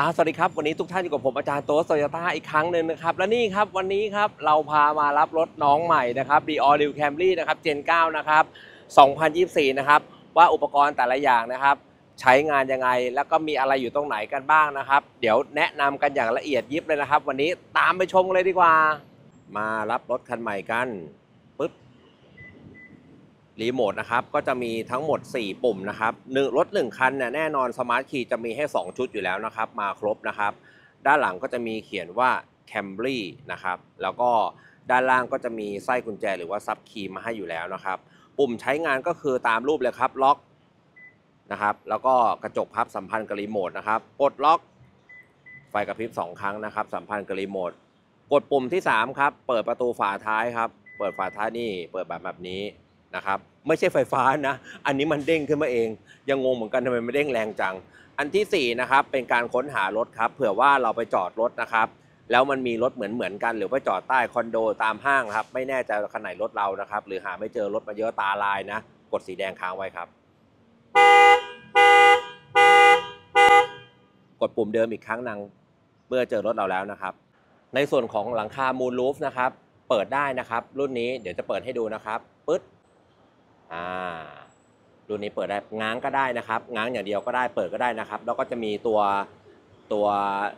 อาสวัสดีครับ วันนี้ทุกท่านอยู่กับผมอาจารย์โต๊ะโตโยต้าอีกครั้งหนึ่งนะครับและนี่ครับวันนี้ครับเราพามารับรถน้องใหม่นะครับดีออร์ดิวแคมรี่นะครับเจนเก้านะครับ2024นะครับว่าอุปกรณ์แต่ละอย่างนะครับ ใช้งานยังไง แล้วก็มีอะไรอยู่ตรงไหนกันบ้างนะครับ เดี๋ยวแนะนำกันอย่างละเอียดยิบเลยนะครับ วันนี้ตามไปชมเลยดีกว่า มารับรถคันใหม่กันรีโมทนะครับก็จะมีทั้งหมด 4 ปุ่มนะครับหนึ่งรถ 1 คันเนี่ยแน่นอนสมาร์ทคีย์จะมีให้ 2 ชุดอยู่แล้วนะครับมาครบนะครับด้านหลังก็จะมีเขียนว่า c a m b r y นะครับแล้วก็ด้านล่างก็จะมีไส้กุญแจหรือว่าซับคีย์มาให้อยู่แล้วนะครับปุ่มใช้งานก็คือตามรูปเลยครับล็อกนะครับแล้วก็กระจกพับสัมพันธ์กับรีโมทนะครับกดล็อกไฟกระพริบ2ครั้งนะครับ สัมพันธ์กับรีโมทกดปุ่มที่3ครับเปิดประตูฝาท้ายครับเปิดฝาท้ายนี่เปิดแบบแบบนี้นะครับไม่ใช่ไฟฟ้านะอันนี้มันเด้งขึ้นมาเองยังงงเหมือนกันทำไมมันเด้งแรงจัง อันที่4นะครับเป็นการค้นหารถครับเผื่อว่าเราไปจอดรถนะครับแล้วมันมีรถเหมือนเหมือนกัน หรือไปจอดใต้คอนโดตามห้างครับไม่แน่ใจคันไหนรถเรานะครับหรือหาไม่เจอรถมาเยอะตาลายนะกดสีแดงค้างไว้ครับกดปุ่มเดิมอีกครั้งนึงเมื่อเจอรถเราแล้วนะครับ ในส่วนของหลังคามูลรูฟนะครับเปิดได้นะครับ รุ่นนี้เดี๋ยวจะเปิดให้ดูนะครับปึ๊ดอ่ารุ่นนี้เปิดได้ง้างก็ได้นะครับง้างอย่างเดียวก็ได้เปิดก็ได้นะครับ แล้วก็จะมีตัวตัว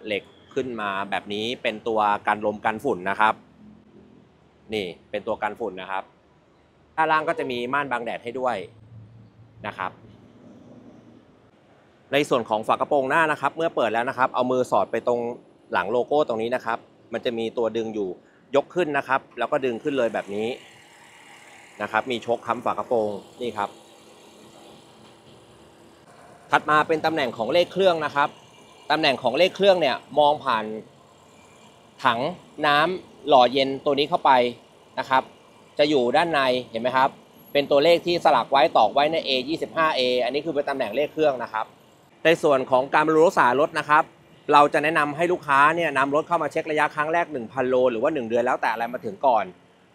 เหล็กขึ้นมาแบบนี้ เป็นตัวกันลมกันฝุ่นนะครับ นี่เป็นตัวกันฝุ่นนะครับด้านล่างก็จะมีม่านบังแดดให้ด้วยนะครับ ในส่วนของฝากระโปรงหน้านะครับ เมื่อเปิดแล้วนะครับ เอามือสอดไปตรงหลังโลโก้ตรงนี้นะครับ มันจะมีตัวดึงอยู่ยกขึ้นนะครับ แล้วก็ดึงขึ้นเลยแบบนี้นะครับมีชกค้ำฝากระโปรงนี่ครับ ถัดมาเป็นตำแหน่งของเลขเครื่องนะครับตำแหน่งของเลขเครื่องเนี่ยมองผ่านถังน้ำหล่อเย็นตัวนี้เข้าไปนะครับ จะอยู่ด้านในเห็นไหมครับ เป็นตัวเลขที่สลักไว้ตอกไว้ใน A 25A อันนี้คือเป็นตำแหน่งเลขเครื่องนะครับ ในส่วนของการบรรลุรักษารถนะครับ เราจะแนะนำให้ลูกค้าเนี่ยนำรถเข้ามาเช็คระยะครั้งแรก 1,000โลหรือว่า 1 เดือนแล้วแต่อะไรมาถึงก่อน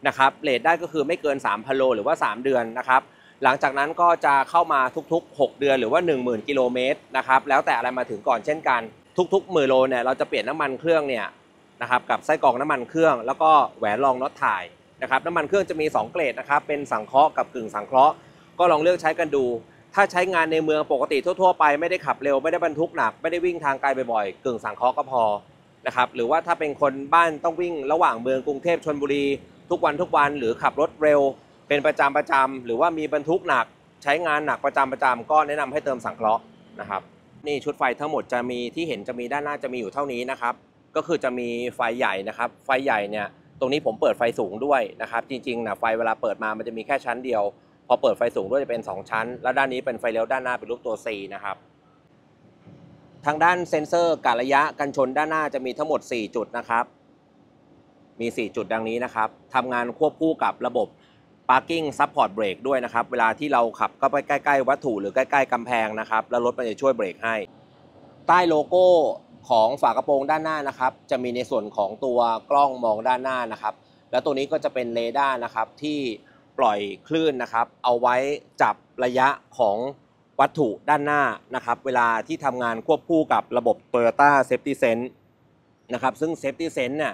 นะครับเลทได้ก็คือไม่เกิน3พันโลหรือว่า3 เดือน นะครับ หลังจากนั้นก็จะเข้ามาทุกๆ 6 เดือน หรือว่า 10,000กิโลเมตรนะครับ แล้วแต่อะไรมาถึงก่อน เช่นกัน ทุกๆหมื่นโลเนี่ย เราจะเปลี่ยนน้ำมันเครื่อง เนี่ย นะครับ กับไส้กรองน้ำมันเครื่อง แล้วก็แหวนรองน็อตถ่าย นะครับ น้ำมันเครื่องจะมี2เกรดนะครับ เป็นสังเคราะห์กับกึ่งสังเคราะห์ ก็ลองเลือกใช้กันดู ถ้าใช้งานในเมืองปกติทั่วๆไป ไม่ได้ขับเร็ว ไม่ได้บรรทุกหนัก ไม่ได้วิ่งทางไกลบ่อยๆกึ่งสังเคราะห์ก็พอนะครับหรือว่าถ้าเป็นคนบ้านต้องวิ่งระหว่างเมืองกรุงเทพชนบุรีทุกวันทุกวันหรือขับรถเร็ว เป็นประจำประจำหรือว่ามีบรรทุกหนักใช้งานหนักประจำประจำก็แนะนำให้เติมสังเคราะห์นะครับนี่ชุดไฟทั้งหมดจะมีที่เห็นจะมีด้านหน้าจะมีอยู่เท่านี้นะครับ ก็คือจะมีไฟใหญ่นะครับ ไฟใหญ่เนี่ย ตรงนี้ผมเปิดไฟสูงด้วยนะครับ จริงๆนะไฟเวลาเปิดมามันจะมีแค่ชั้นเดียว พอเปิดไฟสูงด้วยจะเป็น 2 ชั้นแล้วด้านนี้เป็นไฟเลี้ยวด้านหน้าเป็นรูปตัว C นะครับ ทางด้านเซ็นเซอร์กะระยะกันชนด้านหน้าจะมีทั้งหมด 4 จุดนะครับมี 4 จุดดังนี้นะครับ ทำงานควบคู่กับระบบ Parking Support Brake ด้วยนะครับ เวลาที่เราขับก็ไปใกล้ ๆ วัตถุหรือใกล้ ๆกำแพงนะครับ แล้วรถมันจะช่วยเบรกให้ ใต้โลโก้ของฝากระโปรงด้านหน้านะครับ จะมีในส่วนของตัวกล้องมองด้านหน้านะครับ แล้วตัวนี้ก็จะเป็นเรดาร์นะครับ ที่ปล่อยคลื่นนะครับ เอาไว้จับระยะของวัตถุด้านหน้านะครับ เวลาที่ทำงานควบคู่กับระบบ Toyota Safety Sense นะครับ ซึ่ง Safety Sense เนี่ย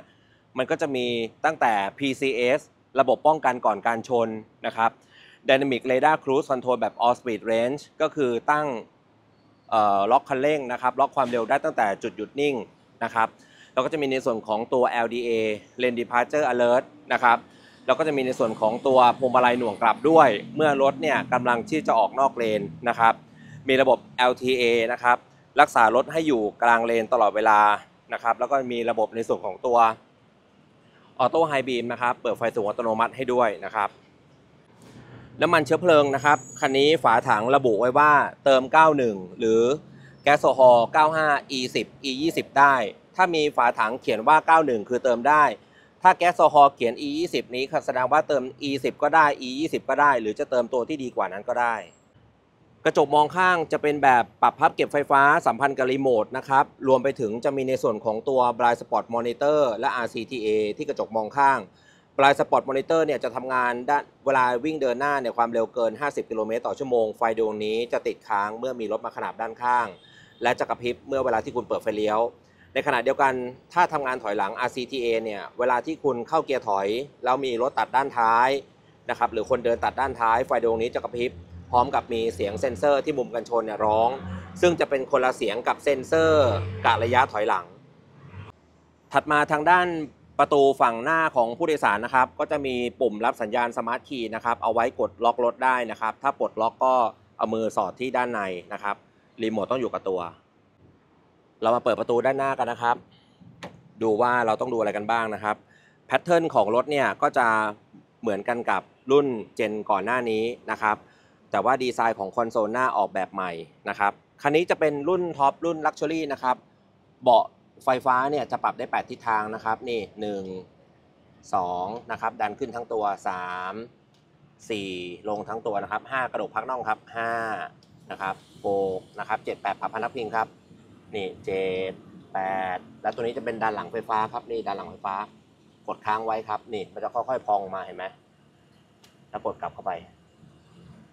มันก็จะมีตั้งแต่ PCS ระบบป้องกันก่อนการชนนะครับ Dynamic Radar Cruise Control แบบ All Speed Range ก็คือตั้งล็อกคันเร่งนะครับล็อกความเร็วได้ตั้งแต่จุดหยุดนิ่งนะครับแล้วก็จะมีในส่วนของตัว LDA Lane Departure Alert นะครับแล้วก็จะมีในส่วนของตัวพวงมาลัยหน่วงกลับด้วย เมื่อรถเนี่ยกำลังที่จะออกนอกเลนนะครับมีระบบ LTA นะครับรักษารถให้อยู่กลางเลนตลอดเวลานะครับแล้วก็มีระบบในส่วนของตัวออโต้ไฮบีมนะครับ เปิดไฟสูงอัตโนมัติให้ด้วยนะครับ น้ำมันเชื้อเพลิงนะครับ คันนี้ฝาถังระบุไว้ว่าเติม 91 หรือแก๊สโซฮอล์95 E10 E20 ได้ ถ้ามีฝาถังเขียนว่า 91 คือเติมได้ ถ้าแก๊สโซฮอล์เขียน E20 นี้ แสดงว่าเติม E10 ก็ได้ E20 ก็ได้ หรือจะเติมตัวที่ดีกว่านั้นก็ได้กระจกมองข้างจะเป็นแบบปรับพับเก็บไฟฟ้าสัมพันธ์กับรีโมทนะครับรวมไปถึงจะมีในส่วนของตัวบายสปอร์ตมอนิเตอร์และ RCTA ที่กระจกมองข้างบายสปอร์ตมอนิเตอร์เนี่ยจะทำงานด้านเวลาวิ่งเดินหน้าในความเร็วเกิน 50กิโลเมตรต่อชั่วโมง ไฟดวงนี้จะติดค้างเมื่อมีรถมาขนาบด้านข้าง และจะกระพริบเมื่อเวลาที่คุณเปิดไฟเลี้ยว ในขณะเดียวกัน ถ้าทำงานถอยหลัง RCTA เนี่ยเวลาที่คุณเข้าเกียร์ถอยแล้วมีรถตัดด้านท้ายนะครับหรือคนเดินตัดด้านท้าย ไฟดวงนี้จะกระพริบพร้อมกับมีเสียงเซ็นเซอร์ที่มุมกันชนเนี่ยร้อง ซึ่งจะเป็นคนละเสียงกับเซ็นเซอร์กะระยะถอยหลัง ถัดมาทางด้านประตูฝั่งหน้าของผู้โดยสารนะครับ ก็จะมีปุ่มรับสัญญาณสมาร์ทคีย์นะครับ เอาไว้กดล็อกรถได้นะครับ ถ้าปลดล็อกก็เอามือสอดที่ด้านในนะครับ รีโมทต้องอยู่กับตัว เรามาเปิดประตูด้านหน้ากันนะครับ ดูว่าเราต้องดูอะไรกันบ้างนะครับแพทเทิร์นของรถเนี่ย ก็จะเหมือนกันกับรุ่นเจนก่อนหน้านี้นะครับแต่ว่าดีไซน์ของคอนโซลหน้าออกแบบใหม่นะครับคันนี้จะเป็นรุ่นท็อปรุ่นลักชัวรี่นะครับเบาะไฟฟ้าเนี่ยจะปรับได้ 8ทิศทางนะครับนี่ 1 2นะครับดันขึ้นทั้งตัว 3 4 ลงทั้งตัวนะครับ 5 กระดกพักน่องครับ5นะครับ6นะครับ7 8ผับพนักพิงครับนี่7 8 แล้วตัวนี้จะเป็นด้านหลังไฟฟ้าครับนี่ด้านหลังไฟฟ้ากดค้างไว้ครับนี่มันจะค่อยๆพองมาเห็นไหมแล้วกดกลับเข้าไป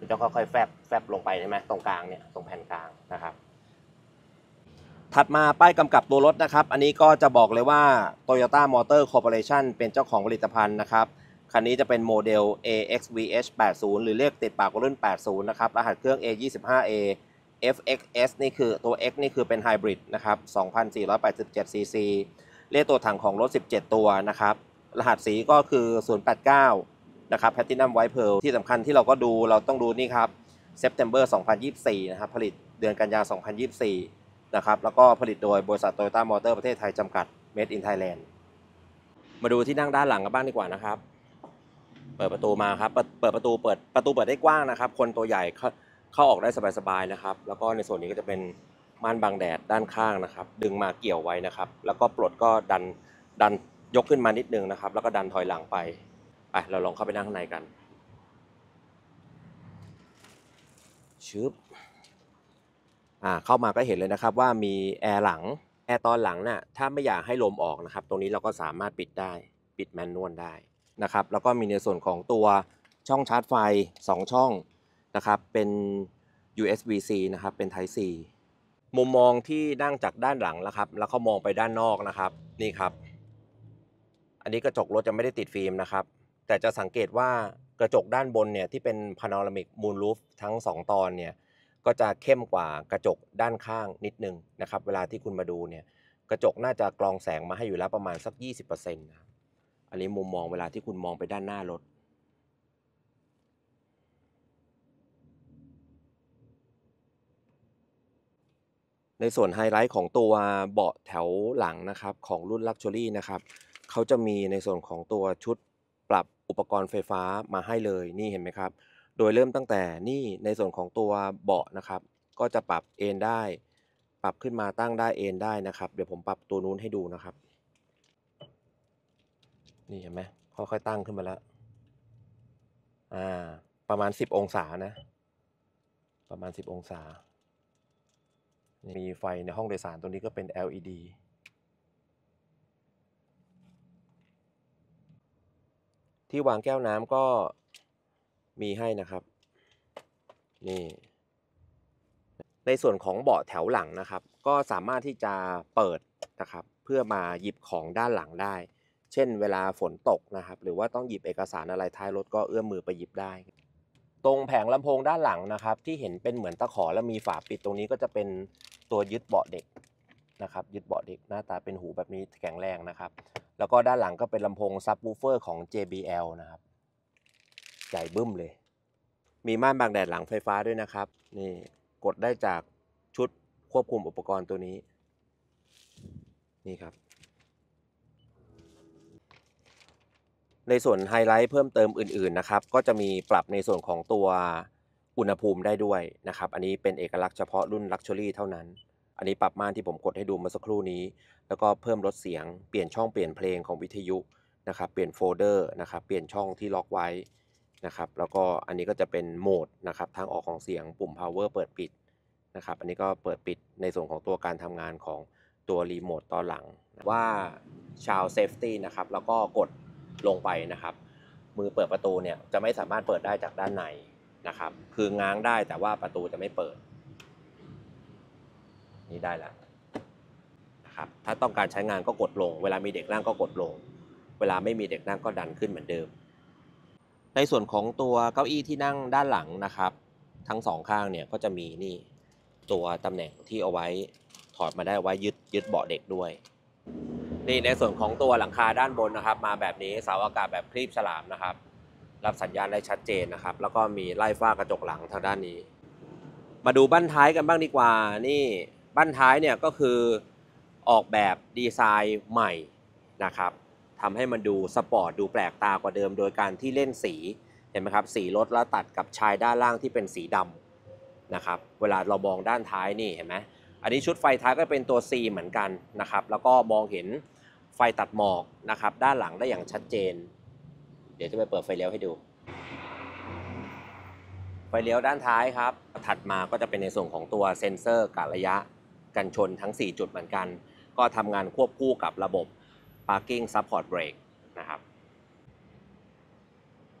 จะค่อยๆแฟบแฟบลงไปใช่ไหมตรงกลางเนี่ยตรงแผ่นกลางนะครับ ถัดมาป้ายกำกับตัวรถนะครับ อันนี้ก็จะบอกเลยว่า Toyota Motor Corporation เป็นเจ้าของผลิตภัณฑ์นะครับคันนี้จะเป็นโมเดล AXVH 80หรือเรียกติดปากรุ่น 80 นะครับ รหัสเครื่อง A 2 5 A FXS นี่คือตัว X นี่คือเป็นไฮบริดนะครับ 2,487 cc เลขตัวถังของรถ 17 ตัวนะครับ รหัสสีก็คือ 089นะครับแพลตินัมไวท์เพลที่สำคัญที่เราก็ดูเราต้องดูนี่ครับเซปเทมเบอร์2024 นะครับผลิตเดือนกันยายน 2024 นะครับแล้วก็ผลิตโดยบริษัทโตโยต้ามอเตอร์ประเทศไทยจำกัด Made in Thailand มาดูที่นั่งด้านหลังกันบ้างดีกว่านะครับเปิดประตูมาครับเปิดประตูเปิดประตูเปิดได้กว้างนะครับคนตัวใหญ่เข้าออกได้สบายๆ นะครับแล้วก็ในส่วนนี้ก็จะเป็นม่านบังแดดด้านข้างนะครับดึงมาเกี่ยวไว้นะครับแล้วก็ปลดก็ดันดันยกขึ้นมานิดนึงนะครับแล้วก็ดันถอยหลังไปไปเราลองเข้าไปนั่งข้างในกันชึบอ่าเข้ามาก็เห็นเลยนะครับ ว่ามีแอร์หลังแอร์ตอนหลังนะ่ะถ้าไม่อยากให้ลมออกนะครับ ตรงนี้เราก็สามารถปิดได้ ปิดแมนนวลได้นะครับ แล้วก็มีในส่วนของตัวช่องชาร์จไฟ 2 ช่องนะครับเป็น USB-C นะครับ เป็น Type C มุมมองที่นั่งจากด้านหลัง แล้วครับ แล้วเขามองไปด้านนอกนะครับนี่ครับ อันนี้กระจกรถจะไม่ได้ติดฟิล์มนะครับแต่จะสังเกตว่ากระจกด้านบนเนี่ยที่เป็นพาโนรามิกมูนรูฟทั้ง 2 ตอนเนี่ยก็จะเข้มกว่ากระจกด้านข้างนิดนึงนะครับเวลาที่คุณมาดูเนี่ยกระจกน่าจะกรองแสงมาให้อยู่แล้วประมาณสัก 20%นะอันนี้มุมมองเวลาที่คุณมองไปด้านหน้ารถ ในส่วนไฮไลท์ของตัวเบาะแถวหลังนะครับของรุ่น Luxury นะครับเขาจะมีในส่วนของตัวชุดอุปกรณ์ไฟฟ้ามาให้เลยนี่เห็นไหมครับ โดยเริ่มตั้งแต่นี่ในส่วนของตัวเบาะนะครับ ก็จะปรับเอนได้ ปรับขึ้นมาตั้งได้ เอน ได้นะครับ เดี๋ยวผมปรับตัวนู้นให้ดูนะครับ นี่ เห็นไหมค่อยๆตั้งขึ้นมา แล้วอ่าประมาณ 10 องศานะ ประมาณ 10 องศา มีไฟในห้องโดยสารตรงนี้ก็เป็น LED ที่วางแก้วน้ำก็มีให้นะครับนี่ในส่วนของเบาะแถวหลังนะครับ ก็สามารถที่จะเปิดนะครับ เพื่อมาหยิบของด้านหลังได้ เช่นเวลาฝนตกนะครับ หรือว่าต้องหยิบเอกสารอะไรท้ายรถก็เอื้อมมือไปหยิบได้ ตรงแผงลำโพงด้านหลังนะครับ ที่เห็นเป็นเหมือนตะขอและมีฝาปิดตรงนี้ก็จะเป็นตัวยึดเบาะเด็กนะครับยึดเบาะเด็กหน้าตาเป็นหูแบบนี้แข็งแรงนะครับ แล้วก็ด้านหลังก็เป็นลำโพงซับวูเฟอร์ของ JBL นะครับใหญ่บึ้มเลย มีม่านบังแดดหลังไฟฟ้าด้วยนะครับนี่กดได้จากชุดควบคุมอุปกรณ์ตัวนี้นี่ครับในส่วนไฮไลท์เพิ่มเติมอื่นๆนะครับก็จะมีปรับในส่วนของตัวอุณหภูมิได้ด้วยนะครับอันนี้เป็นเอกลักษณ์เฉพาะรุ่นลักชัวรี่เท่านั้นอันนี้ปรับม่านที่ผมกดให้ดูเมื่อสักครู่นี้ แล้วก็เพิ่มลดเสียง เปลี่ยนช่องเปลี่ยนเพลงของวิทยุนะครับเปลี่ยนโฟลเดอร์นะครับเปลี่ยนช่องที่ล็อกไว้นะครับแล้วก็อันนี้ก็จะเป็นโหมดนะครับทางออกของเสียง ปุ่ม power เปิดปิดนะครับอันนี้ก็เปิดปิดในส่วนของตัวการทำงานของตัวรีโมทตอนหลัง ว่าชาวเซฟตี้นะครับแล้วก็กดลงไปนะครับ มือเปิดประตูเนี่ยจะไม่สามารถเปิดได้จากด้านในนะครับคือง้างได้ แต่ว่าประตูจะไม่เปิดนี่ได้แล้วนะครับถ้าต้องการใช้งานก็กดลง เวลามีเด็กนั่งก็กดลง เวลาไม่มีเด็กนั่งก็ดันขึ้นเหมือนเดิม ในส่วนของตัวเก้าอี้ที่นั่งด้านหลังนะครับ ทั้งสองข้างเนี่ยก็จะมีนี่ตัวตำแหน่งที่เอาไว้ถอดมาได้ไว้ยึดยึดเบาะเด็กด้วยนี่ในส่วนของตัวหลังคาด้านบนนะครับ มาแบบนี้เสาอากาศแบบคลีบฉลามนะครับ รับสัญญาณได้ชัดเจนนะครับ แล้วก็มีไล่ฟ้ากระจกหลังทางด้านนี้ มาดูบั้นท้ายกันบ้างดีกว่านี่ั้นท้ายเนี่ยก็คือออกแบบดีไซน์ใหม่นะครับทำให้มันดูสปอร์ตดูแปลกตากว่าเดิมโดยการที่เล่นสีเห็นไหมครับสีรถแล้วตัดกับชายด้านล่างที่เป็นสีดำนะครับเวลาเรามองด้านท้ายนี่เห็นไหมอันนี้ชุดไฟท้ายก็เป็นตัว C เหมือนกันนะครับแล้วก็มองเห็นไฟตัดหมอกนะครับด้านหลังได้อย่างชัดเจน เดี๋ยวจะไปเปิดไฟเลี้ยวให้ดู ไฟเลี้ยวด้านท้ายครับถัดมาก็จะเป็นในส่วนของตัวเซนเซอร์กะระยะกันชนทั้ง 4 จุดเหมือนกัน ก็ทำงานควบคู่กับระบบ Parking Support Brake นะครับ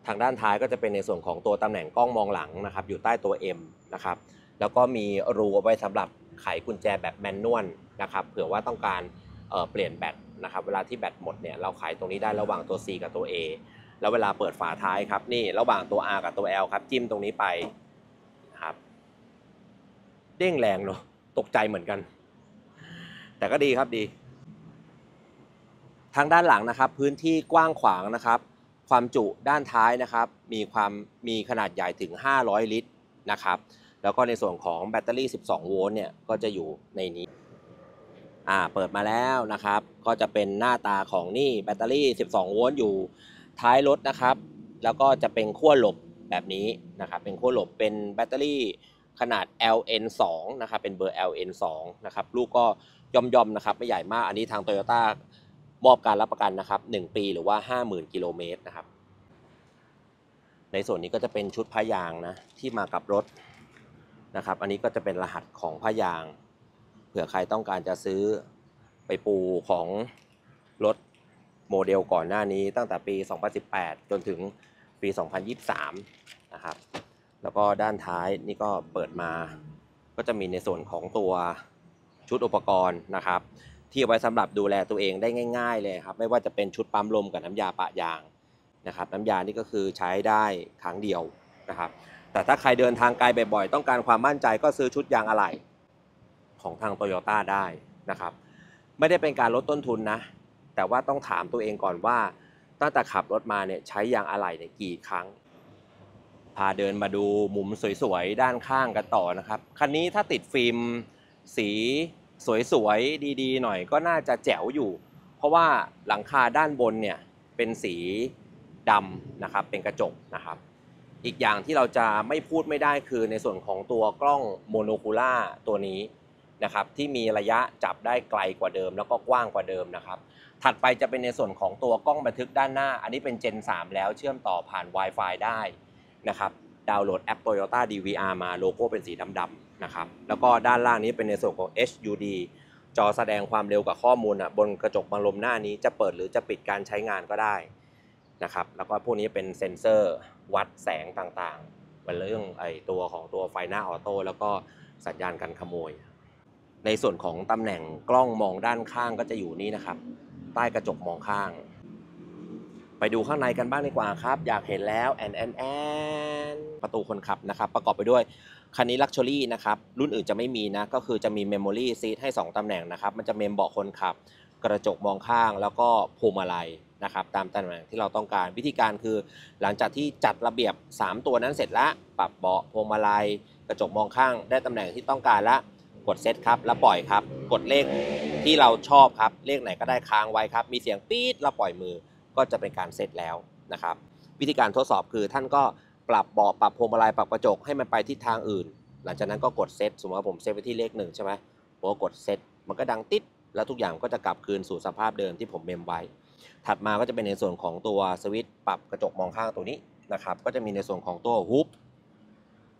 ทางด้านท้ายก็จะเป็นในส่วนของตัวตำแหน่งกล้องมองหลังนะครับอยู่ใต้ตัว M นะครับแล้วก็มีรูไว้สำหรับไขกุญแจแบบแมนนวลนะครับเผื่อว่าต้องการเเปลี่ยนแบตนะครับเวลาที่แบตหมดเนี่ยเราไขตรงนี้ได้ระหว่างตัว C กับตัว A แล้วเวลาเปิดฝาท้ายครับนี่ระหว่างตัว R กับตัว L ครับจิ้มตรงนี้ไปนะครับเด้งแรงเนาะตกใจเหมือนกัน แต่ก็ดีครับดี ทางด้านหลังนะครับ พื้นที่กว้างขวางนะครับ ความจุด้านท้ายนะครับ มีความมีขนาดใหญ่ถึง 500 ลิตรนะครับ แล้วก็ในส่วนของแบตเตอรี่ 12 โวลต์เนี่ยก็จะอยู่ในนี้อ่าเปิดมาแล้วนะครับ ก็จะเป็นหน้าตาของนี่แบตเตอรี่ 12 โวลต์อยู่ท้ายรถนะครับ แล้วก็จะเป็นขั้วหลบแบบนี้นะครับ เป็นขั้วหลบเป็นแบตเตอรี่ขนาด LN2 นะครับ เป็นเบอร์ LN2 นะครับ ลูกก็ย่อมย่อมนะครับ ไม่ใหญ่มาก อันนี้ทางโตโยต้ามอบการรับประกันนะครับ1 ปีหรือว่า 50,000 กิโลเมตรนะครับ ในส่วนนี้ก็จะเป็นชุดผ้ายางนะ ที่มากับรถนะครับ อันนี้ก็จะเป็นรหัสของผ้ายาง เผื่อใครต้องการจะซื้อไปปูของรถโมเดลก่อนหน้านี้ตั้งแต่ปี 2018 จนถึงปี 2023นะครับแล้วก็ด้านท้ายนี่ก็เปิดมา ก็จะมีในส่วนของตัวชุดอุปกรณ์นะครับ ที่ไว้สำหรับดูแลตัวเองได้ง่าย ๆ เลยครับไม่ว่าจะเป็นชุดปั๊มลมกับน้ำยาปะยางนะครับน้ำยานี่ก็คือใช้ได้ครั้งเดียวนะครับแต่ถ้าใครเดินทางไกลบ่อยๆต้องการความมั่นใจก็ซื้อชุดยางอะไหล่ของทางโตโยต้าได้นะครับไม่ได้เป็นการลดต้นทุนนะแต่ว่าต้องถามตัวเองก่อนว่าตั้งแต่ขับรถมาเนี่ยใช้ยางอะไหล่เนี่ยกี่ครั้งพาเดินมาดูมุมสวยๆด้านข้างกันต่อนะครับคันนี้ถ้าติดฟิล์มสีสวยๆดีๆ หน่อยก็น่าจะแจ๋วอยู่ เพราะว่าหลังคาด้านบนเนี่ยเป็นสีดำนะครับเป็นกระจกนะครับอีกอย่างที่เราจะไม่พูดไม่ได้คือในส่วนของตัวกล้องโมโนคูล่าตัวนี้นะครับที่มีระยะจับได้ไกลกว่าเดิม แล้วก็กว้างกว่าเดิมนะครับ ถัดไปจะเป็นในส่วนของตัวกล้องบันทึกด้านหน้า อันนี้เป็น Gen 3แล้วเชื่อมต่อผ่าน Wi-Fi ได้นะครับดาวน์โหลดแอป Toyota DVR มาโลโก้เป็นสีดำๆนะครับ แล้วก็ด้านล่างนี้เป็นในส่วนของ HUD จอแสดงความเร็วกับข้อมูล บนกระจกบังลมหน้านี้จะเปิดหรือจะปิดการใช้งานก็ได้นะครับแล้วก็พวกนี้เป็นเซ็นเซอร์ วัดแสงต่างๆ เป็นเรื่องไอตัวของตัวไฟหน้าออโต้แล้วก็สัญญาณการขโมย ในส่วนของตำแหน่งกล้องมองด้านข้างก็จะอยู่นี่นะครับใต้กระจกมองข้างไปดูข้างในกันบ้างดีกว่าครับ อยากเห็นแล้ว แอน แอน แอน ประตูคนขับนะครับ ประกอบไปด้วย คันนี้ลักชัวรี่นะครับรุ่นอื่นจะไม่มีนะ ก็คือจะมีเมมโมรี่ซีทให้ 2ตำแหน่งนะครับ มันจะเมมเบาะคนขับ กระจกมองข้างแล้วก็พวงมาลัยนะครับตามตำแหน่งที่เราต้องการวิธีการคือ หลังจากที่จัดระเบียบ 3 ตัวนั้นเสร็จละปรับเบาะพวงมาลัยกระจกมองข้าง ได้ตำแหน่งที่ต้องการละกดเซตครับแล้วปล่อยครับกดเลขที่เราชอบครับเลขไหนก็ได้ค้างไว้ครับมีเสียงปี๊ดเราปล่อยมือก็จะเป็นการเสร็จแล้วนะครับวิธีการทดสอบคือ ท่านก็ปรับเบาะปรับพวงมาลัยปรับกระจกให้มันไปทิศทางอื่น หลังจากนั้นก็กดเซตสมมติว่าผมเซตไปที่เลขหนึ่งใช่ไหมผมก็กดเซตมันก็ดังติด แล้วทุกอย่างก็จะกลับคืนสู่สภาพเดิมที่ผมเมมไว้ ถัดมาก็จะเป็นในส่วนของตัวสวิตช์ปรับกระจกมองข้างตัวนี้นะครับก็จะมีในส่วนของตัวฮุบ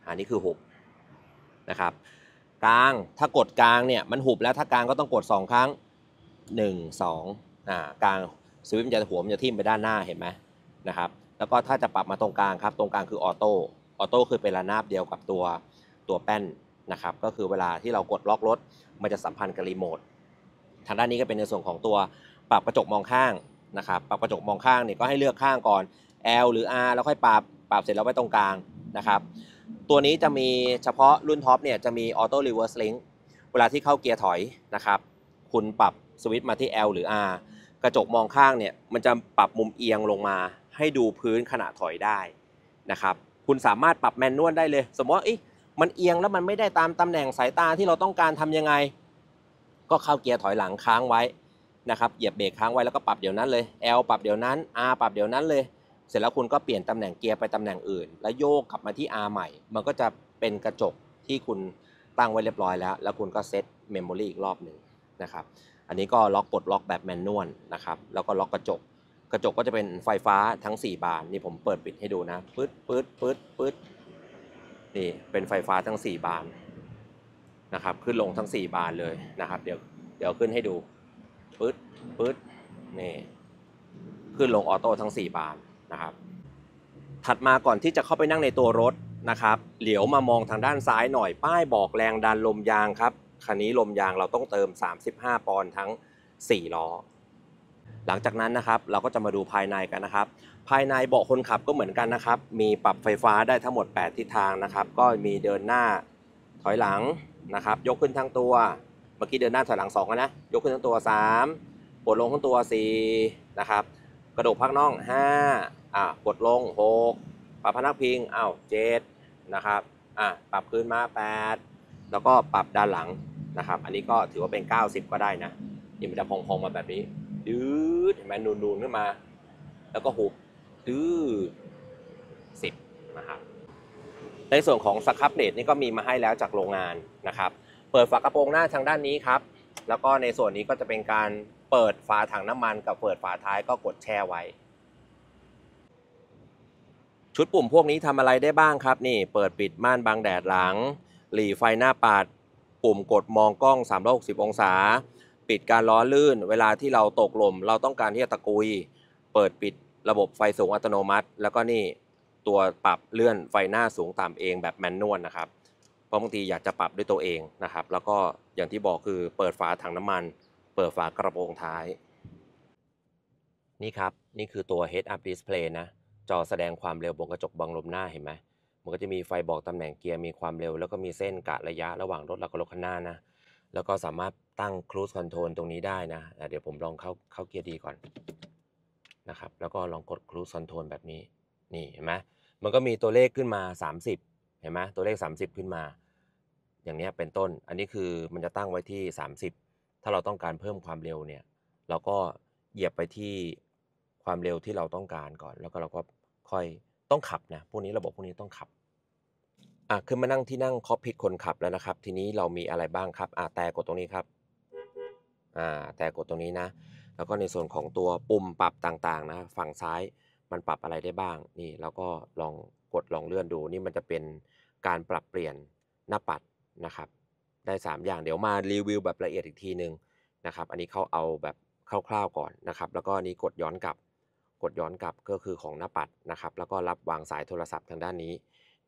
อันนี้คือฮุบนะครับกลางถ้ากดกลางเนี่ยมันหุบแล้วถ้ากลางก็ต้องกด 2 ครั้ง 1 2อ่ากลางสวิปจะหัวมันจะทิ่มไปด้านหน้าเห็นไหมนะครับแล้วก็ถ้าจะปรับมาตรงกลางครับตรงกลางคือออโต้ออโต้คือเป็นระนาบเดียวกับตัวตัวแป้นนะครับก็คือเวลาที่เรากดล็อกรถ มันจะสัมพันธ์กับรีโมททางด้านนี้ก็เป็นในส่วนของตัวปรับกระจกมองข้างนะครับปรับกระจกมองข้างเนี่ยก็ให้เลือกข้างก่อน L หรือ R แล้วค่อยปรับปรับเสร็จแล้วไปตรงกลางนะครับตัวนี้จะมีเฉพาะรุ่นท็อปเนี่ยจะมีออโต้รีเวิร์สลิงเวลาที่เข้าเกียร์ถอยนะครับคุณปรับสวิตช์มาที่ L หรือ R กระจกมองข้างเนี่ยมันจะปรับมุมเอียงลงมาให้ดูพื้นขณะถอยได้นะครับคุณสามารถปรับแมนนวลได้เลย สมมติว่าอมันเอียงแล้วมันไม่ได้ตามตำแหน่งสายตาที่เราต้องการทํำยังไง ก็เข้าเกียร์ถอยหลังค้างไว้นะครับเหยียบเบรกค้างไว้แล้วก็ปรับเดี๋ยวนั้นเลย L ปรับเดี๋ยวนั้น R ปรับเดี๋ยวนั้นเลยเสร็จแล้วคุณก็เปลี่ยนตำแหน่งเกียร์ไปตำแหน่งอื่นแล้วโยกกลับมาที่ R ใหม่ มันก็จะเป็นกระจกที่คุณตั้งไว้เรียบร้อยแล้ว แล้วคุณก็เซตเมมโมรีอีกรอบหนึ่งนะครับอันนี้ก็ล็อกปลดล็อกแบบแมนนวลนะครับ แล้วก็ล็อกกระจก กระจกก็จะเป็นไฟฟ้าทั้ง4บานนี่ผมเปิดปิดให้ดูนะปึ๊ดปึ๊ดปึ๊ดปึ๊ดนี่เป็นไฟฟ้าทั้ง 4 บานนะครับขึ้นลงทั้ง 4 บานเลยนะครับเดี๋ยวเดี๋ยวขึ้นให้ดูปึ๊ดปึ๊ดนี่ขึ้นลงออโต้ทั้ง4บานนะครับ ถัดมาก่อนที่จะเข้าไปนั่งในตัวรถนะครับเหลียวมามองทางด้านซ้ายหน่อย ป้ายบอกแรงดันลมยางครับคันนี้ลมยางเราต้องเติม 35 ปอนด์ทั้ง 4 ล้อ หลังจากนั้นนะครับเราก็จะมาดูภายในกันนะครับ ภายในเบาะคนขับก็เหมือนกันนะครับ มีปรับไฟฟ้าได้ทั้งหมด 8 ทิศทางนะครับ ก็มีเดินหน้าถอยหลังนะครับ ยกขึ้นทั้งตัว เมื่อกี้เดินหน้าถอยหลัง2นะยกขึ้นทั้งตัว 3ปลดลงทั้งตัว4นะครับกระดกพักน่อง5อ่ปกดลง 6 ปรับพนักพิงอ้าวเจ็ดนะครับอ่าปรับขึ้นมา8แล้วก็ปรับด้านหลังนะครับ อันนี้ก็ถือว่าเป็น 90 ก็ได้นะนี่มันจะพองๆมาแบบนี้ดื้อเห็นไหมนูนๆขึ้นมา แล้วก็หุบ ดือสิบนะครับ ในส่วนของสครับเลดนี่ก็มีมาให้แล้วจากโรงงานนะครับ เปิดฝากระโปรงหน้าทางด้านนี้ครับ แล้วก็ในส่วนนี้ก็จะเป็นการเปิดฝาถังน้ำมันกับเปิดฝาท้ายก็กดแช่ไว้ ชุดปุ่มพวกนี้ทำอะไรได้บ้างครับนี่เปิดปิดม่านบังแดดหลังหลีไฟหน้าปาดปุ่มกดมองกล้อง 360 องศาปิดการล้อลื่น เวลาที่เราตกหล่มเราต้องการที่จะตะกุย เปิดปิดระบบไฟสูงอัตโนมัติ แล้วก็นี่ตัวปรับเลื่อนไฟหน้าสูงต่ำเองแบบแมนนวลนะครับเพราะบางทีอยากจะปรับด้วยตัวเองนะครับ แล้วก็อย่างที่บอกคือเปิดฝาถังน้ำมัน เปิดฝากระโปรงท้าย นี่ครับ นี่คือตัว head up display นะ จอแสดงความเร็วบนกระจกบังลมหน้าเห็นไหมมันก็จะมีไฟบอกตำแหน่งเกียร์ มีความเร็วแล้วก็มีเส้นกะระยะระหว่างรถแล้กรถข้างหน้านะแล้วก็สามารถตั้งครูซคอนโทรลตรงนี้ได้นะ เดี๋ยวผมลองเข้าเข้าเกียร์ดีก่อนนะครับ แล้วก็ลองกดครูซคอนโทรลแบบนี้ นี่เห็นไหมมันก็มีตัวเลขขึ้นมา 30 เห็นไหมตัวเลข 30 ขึ้นมา อย่างนี้เป็นต้น อันนี้คือมันจะตั้งไว้ที่ 30 ถ้าเราต้องการเพิ่มความเร็วเนี่ยเราก็เหยียบไปที่ความเร็วที่เราต้องการก่อน แล้วก็เราก็ค่อยต้องขับนะ พวกนี้ระบบพวกนี้ต้องขับ อ่าขึ้นมานั่งที่นั่งคอพิทคนขับแล้วนะครับ ทีนี้เรามีอะไรบ้างครับ อ่าแต่กดตรงนี้ครับ อ่า แต่กดตรงนี้นะ แล้วก็ในส่วนของตัวปุ่มปรับต่างๆนะ ฝั่งซ้ายมันปรับอะไรได้บ้าง นี่เราก็ลองกดลองเลื่อนดู นี่มันจะเป็นการปรับเปลี่ยนหน้าปัดนะครับ ได้ 3 อย่าง เดี๋ยวมารีวิวแบบละเอียดอีกทีหนึ่งนะครับ อันนี้เขาเอาแบบคร่าวๆก่อนนะครับ แล้วก็นี้กดย้อนกลับกดย้อนกลับก็คือของหน้าปัดนะครับ แล้วก็รับวางสายโทรศัพท์ทางด้านนี้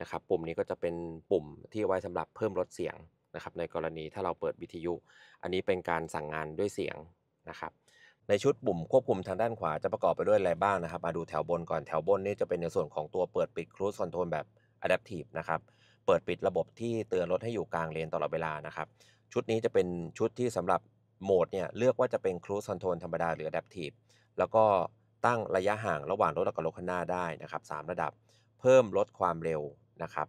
นะครับ ปุ่มนี้ก็จะเป็นปุ่มที่ไว้สำหรับเพิ่มลดเสียงนะครับ ในกรณีถ้าเราเปิดวิทยุอันนี้เป็นการสั่งงานด้วยเสียงนะครับ ในชุดปุ่มควบคุมทางด้านขวาจะประกอบไปด้วยอะไรบ้างนะครับ มาดูแถวบนก่อน แถวบนนี่จะเป็นในส่วนของตัวเปิดปิดครูสคอนโทรลแบบอะดัพตีฟนะครับ เปิดปิดระบบที่เตือนรถให้อยู่กลางเลนตลอดเวลานะครับ ชุดนี้จะเป็นชุดที่สำหรับโหมดเนี่ยเลือกว่าจะเป็นครูสคอนโทรลธรรมดาหรืออะดัพตีฟแล้วก็ตั้งระยะห่างระหว่างรถกับรถข้างหน้าได้นะครับสระดับ เพิ่มลดความเร็วนะครับ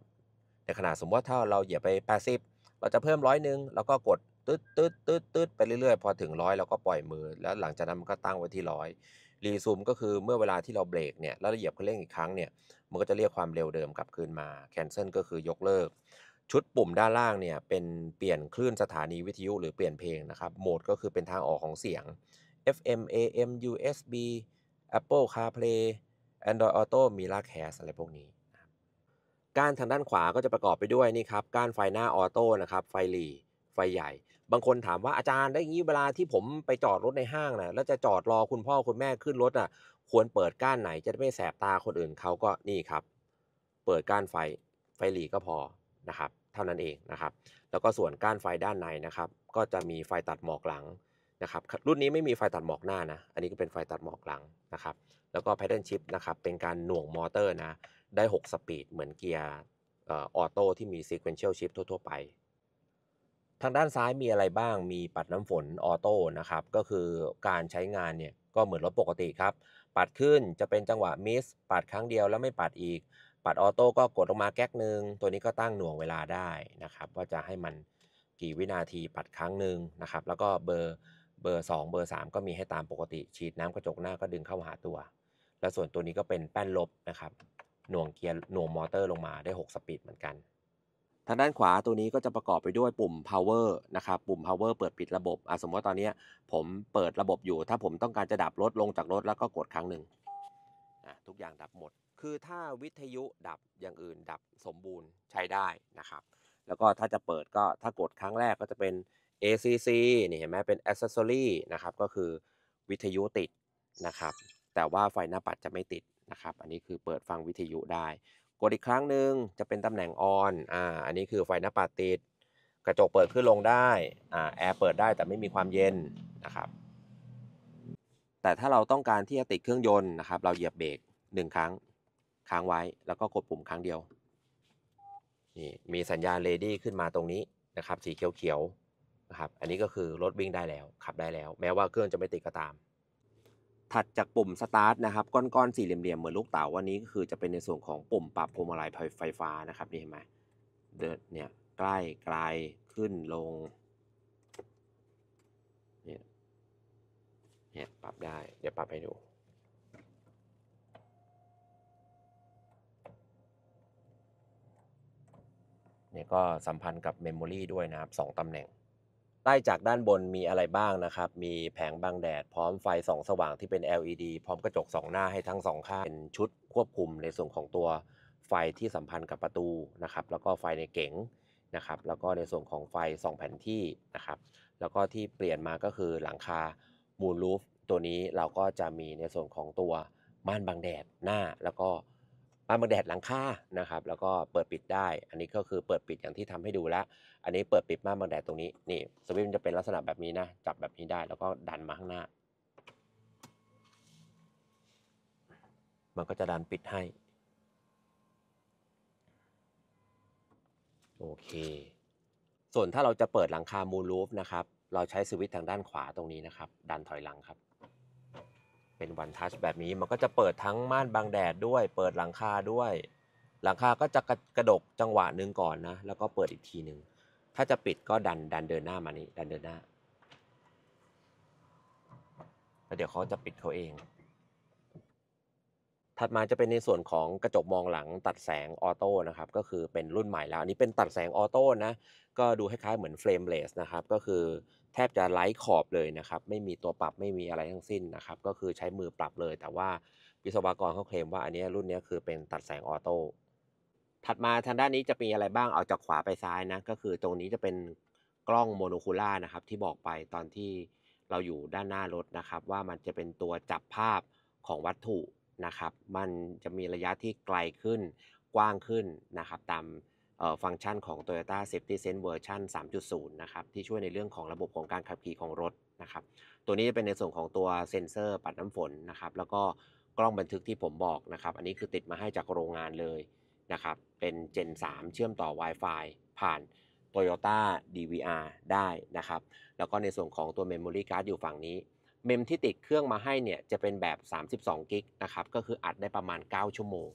ในขณะสมมติว่าถ้าเราเหยียบไป 80 เราจะเพิ่มร้อยหนึ่งแล้วก็กดตึ๊ดตึ๊ดตึ๊ดตึ๊ดไปเรื่อยๆ พอถึงร้อยเราก็ปล่อยมือ แล้วหลังจากนั้นมันก็ตั้งไว้ที่ร้อยรีซูมก็คือเมื่อเวลาที่เราเบรกเนี่ยแล้วเราเหยียบเครืเร่งอีกครั้งเนี่ย มันก็จะเรียกความเร็วเดิมกลับคืนมา แคนเซิลก็คือยกเลิก ชุดปุ่มด้านล่างเนี่ยเป็นเปลี่ยนคลื่นสถานีวิทยุหรือเปลี่ยนเพลงนะครับโหมดก็คือเป็นทางออกของเสียง FM AM USB Apple CarPlay Android Auto มี l a c a s อะไรพวกนี้ การทางด้านขวาก็จะประกอบไปด้วยนี่ครับการไฟหน้าออโต้นะครับไฟหลีไฟใหญ่ บางคนถามว่าอาจารย์ ได้งี้ เวลาที่ผมไปจอดรถในห้างนะแล้วจะจอดรอคุณพ่อคุณแม่ขึ้นรถอ่ะควรเปิดก้านไหนจะไม่แสบตาคนอื่นเขาก็นี่ครับ เปิดก้านไฟไฟหลีก็พอนะครับเท่านั้นเองนะครับ แล้วก็ส่วนก้านไฟด้านในนะครับ ก็จะมีไฟตัดหมอกหลังนะครับรุ่นนี้ไม่มีไฟตัดหมอกหน้านะ อันนี้ก็เป็นไฟตัดหมอกหลังนะครับ แล้วก็ pattern shift นะครับ เป็นการหน่วงมอเตอร์นะ ได้6สปีดเหมือนเกียร์ออโต้ที่มี sequential shift ทั่วๆไป ทางด้านซ้ายมีอะไรบ้าง มีปัดน้ำฝนออโต้นะครับ ก็คือการใช้งานเนี่ย ก็เหมือนรถปกติครับ ปัดขึ้นจะเป็นจังหวะมิส ปัดครั้งเดียวแล้วไม่ปัดอีก ปัดออโต้ก็กดลงมาแก๊กหนึ่ง ตัวนี้ก็ตั้งหน่วงเวลาได้นะครับว่าจะให้มันกี่วินาทีปัดครั้งหนึ่งนะครับ แล้วก็เบอร์เบอร์ 2 เบอร์ 3 ก็มีให้ตามปกติฉีดน้ำกระจกหน้าก็ดึงเข้าหาตัว แล้วส่วนตัวนี้ก็เป็นแป้นลบนะครับหน่วงเกียร์หน่วงมอเตอร์ลงมาได้ 6สปีดเหมือนกัน ทางด้านขวาตัวนี้ก็จะประกอบไปด้วยปุ่ม power นะครับ ปุ่ม power เปิดปิดระบบอ่ะสมมติว่าตอนนี้ผมเปิดระบบอยู่ ถ้าผมต้องการจะดับรถลงจากรถแล้วก็กดครั้งหนึ่งะทุกอย่างดับหมดคือถ้าวิทยุดับอย่างอื่น ดับสมบูรณ์ใช้ได้นะครับ แล้วก็ถ้าจะเปิดก็ถ้ากดครั้งแรกก็จะเป็น ACC นี่เห็นไหมเป็น accessory นะครับ ก็คือวิทยุติดนะครับแต่ว่าไฟหน้าปัดจะไม่ติดนะครับ อันนี้คือเปิดฟังวิทยุได้ กดอีกครั้งหนึ่งจะเป็นตำแหน่งออนอ่าอันนี้คือไฟหน้าปัดติด กระจกเปิดขึ้นลงได้อ่าแอร์เปิดได้แต่ไม่มีความเย็นนะครับแต่ถ้าเราต้องการที่จะติดเครื่องยนต์นะครับเราเหยียบเบรกหนึ่งครั้งค้างไว้แล้วก็กดปุ่มครั้งเดียวนี่มีสัญญาณเลดี้ขึ้นมาตรงนี้นะครับสีเขียวะครับ อันนี้ก็คือรถวิ่งได้แล้ว ขับได้แล้ว แม้ว่าเครื่องจะไม่ติดก็ตาม ถัดจากปุ่มสตาร์ทนะครับ ก้อนๆสี่เหลี่ยมๆ เหมือนลูกเต๋าวันนี้ก็คือจะเป็นในส่วนของปุ่มปรับพวงมาลัยไฟฟ้านะครับ นี่เห็นไหมเดินเนี่ยใกล้ไกลขึ้นลงเนี่ยเนี่ย ปรับได้ เดี๋ยวปรับให้ดู เนี่ยก็สัมพันธ์กับเมมโมรีด้วยนะครับสองตำแหน่งใต้จากด้านบนมีอะไรบ้างนะครับ มีแผงบังแดด พร้อมไฟสองสว่างที่เป็น LED พร้อมกระจกสองหน้าให้ทั้งสองข้างเป็นชุดควบคุมในส่วนของตัวไฟที่สัมพันธ์กับประตูนะครับ แล้วก็ไฟในเก๋งนะครับ แล้วก็ในส่วนของไฟสองแผ่นที่นะครับ แล้วก็ที่เปลี่ยนมาก็คือหลังคามูนรูฟตัวนี้เราก็จะมีในส่วนของตัวม่านบังแดดหน้าแล้วก็าบังแดดหลังคา นะครับ แล้วก็เปิดปิดได้ อันนี้ก็คือเปิดปิดอย่างที่ทำให้ดูแล้ว อันนี้เปิดปิดม่านบังแดดตรงนี้ นี่สวิตช์มันจะเป็นลักษณะแบบนี้นะ จับแบบนี้ได้ แล้วก็ดันมาข้างหน้า มันก็จะดันปิดให้ โอเค ส่วนถ้าเราจะเปิดหลังคามูลรูฟนะครับ เราใช้สวิตช์ทางด้านขวาตรงนี้นะครับ ดันถอยหลังครับเป็นวันทัชแบบนี้มันก็จะเปิดทั้งม่านบังแดดด้วย เปิดหลังคาด้วย หลังคาก็จะกระดกจังหวะหนึ่งก่อนนะแล้วก็เปิดอีกทีหนึ่งถ้าจะปิดก็ดันดันเดินหน้ามานี้ดันเดินหน้าแล้วเดี๋ยวเขาจะปิดเขาเอง ถัดมาจะเป็นในส่วนของกระจกมองหลังตัดแสงออโต้นะครับก็คือเป็นรุ่นใหม่แล้วอันนี้เป็นตัดแสงออโต้นะก็ดูคล้ายๆเหมือนเฟรมเลสนะครับก็คือแทบจะไร้ขอบเลยนะครับ ไม่มีตัวปรับไม่มีอะไรทั้งสิ้นนะครับ ก็คือใช้มือปรับเลย แต่ว่าวิศวกรเขาเคลมว่าอันนี้รุ่นนี้คือเป็นตัดแสงออโต้ถัดมาทางด้านนี้จะมีอะไรบ้างเอาจากขวาไปซ้ายนะก็คือตรงนี้จะเป็นกล้องโมโนคูล่านะครับที่บอกไปตอนที่เราอยู่ด้านหน้ารถนะครับ ว่ามันจะเป็นตัวจับภาพของวัตถุนะครับ มันจะมีระยะที่ไกลขึ้นกว้างขึ้นนะครับตามฟังก์ชันของ Toyota Safety Sense Version 3.0 นะครับที่ช่วยในเรื่องของระบบของการขับขี่ของรถนะครับตัวนี้จะเป็นในส่วนของตัวเซ็นเซอร์ปัดน้ำฝนนะครับแล้วก็กล้องบันทึกที่ผมบอกนะครับอันนี้คือติดมาให้จากโรงงานเลยนะครับเป็น Gen 3 เชื่อมต่อ Wi-Fi ผ่าน Toyota DVR ได้นะครับแล้วก็ในส่วนของตัว Memory Card อยู่ฝั่งนี้ เมมที่ติดเครื่องมาให้เนี่ยจะเป็นแบบ32กิกนะครับก็คืออัดได้ประมาณ 9 ชั่วโมง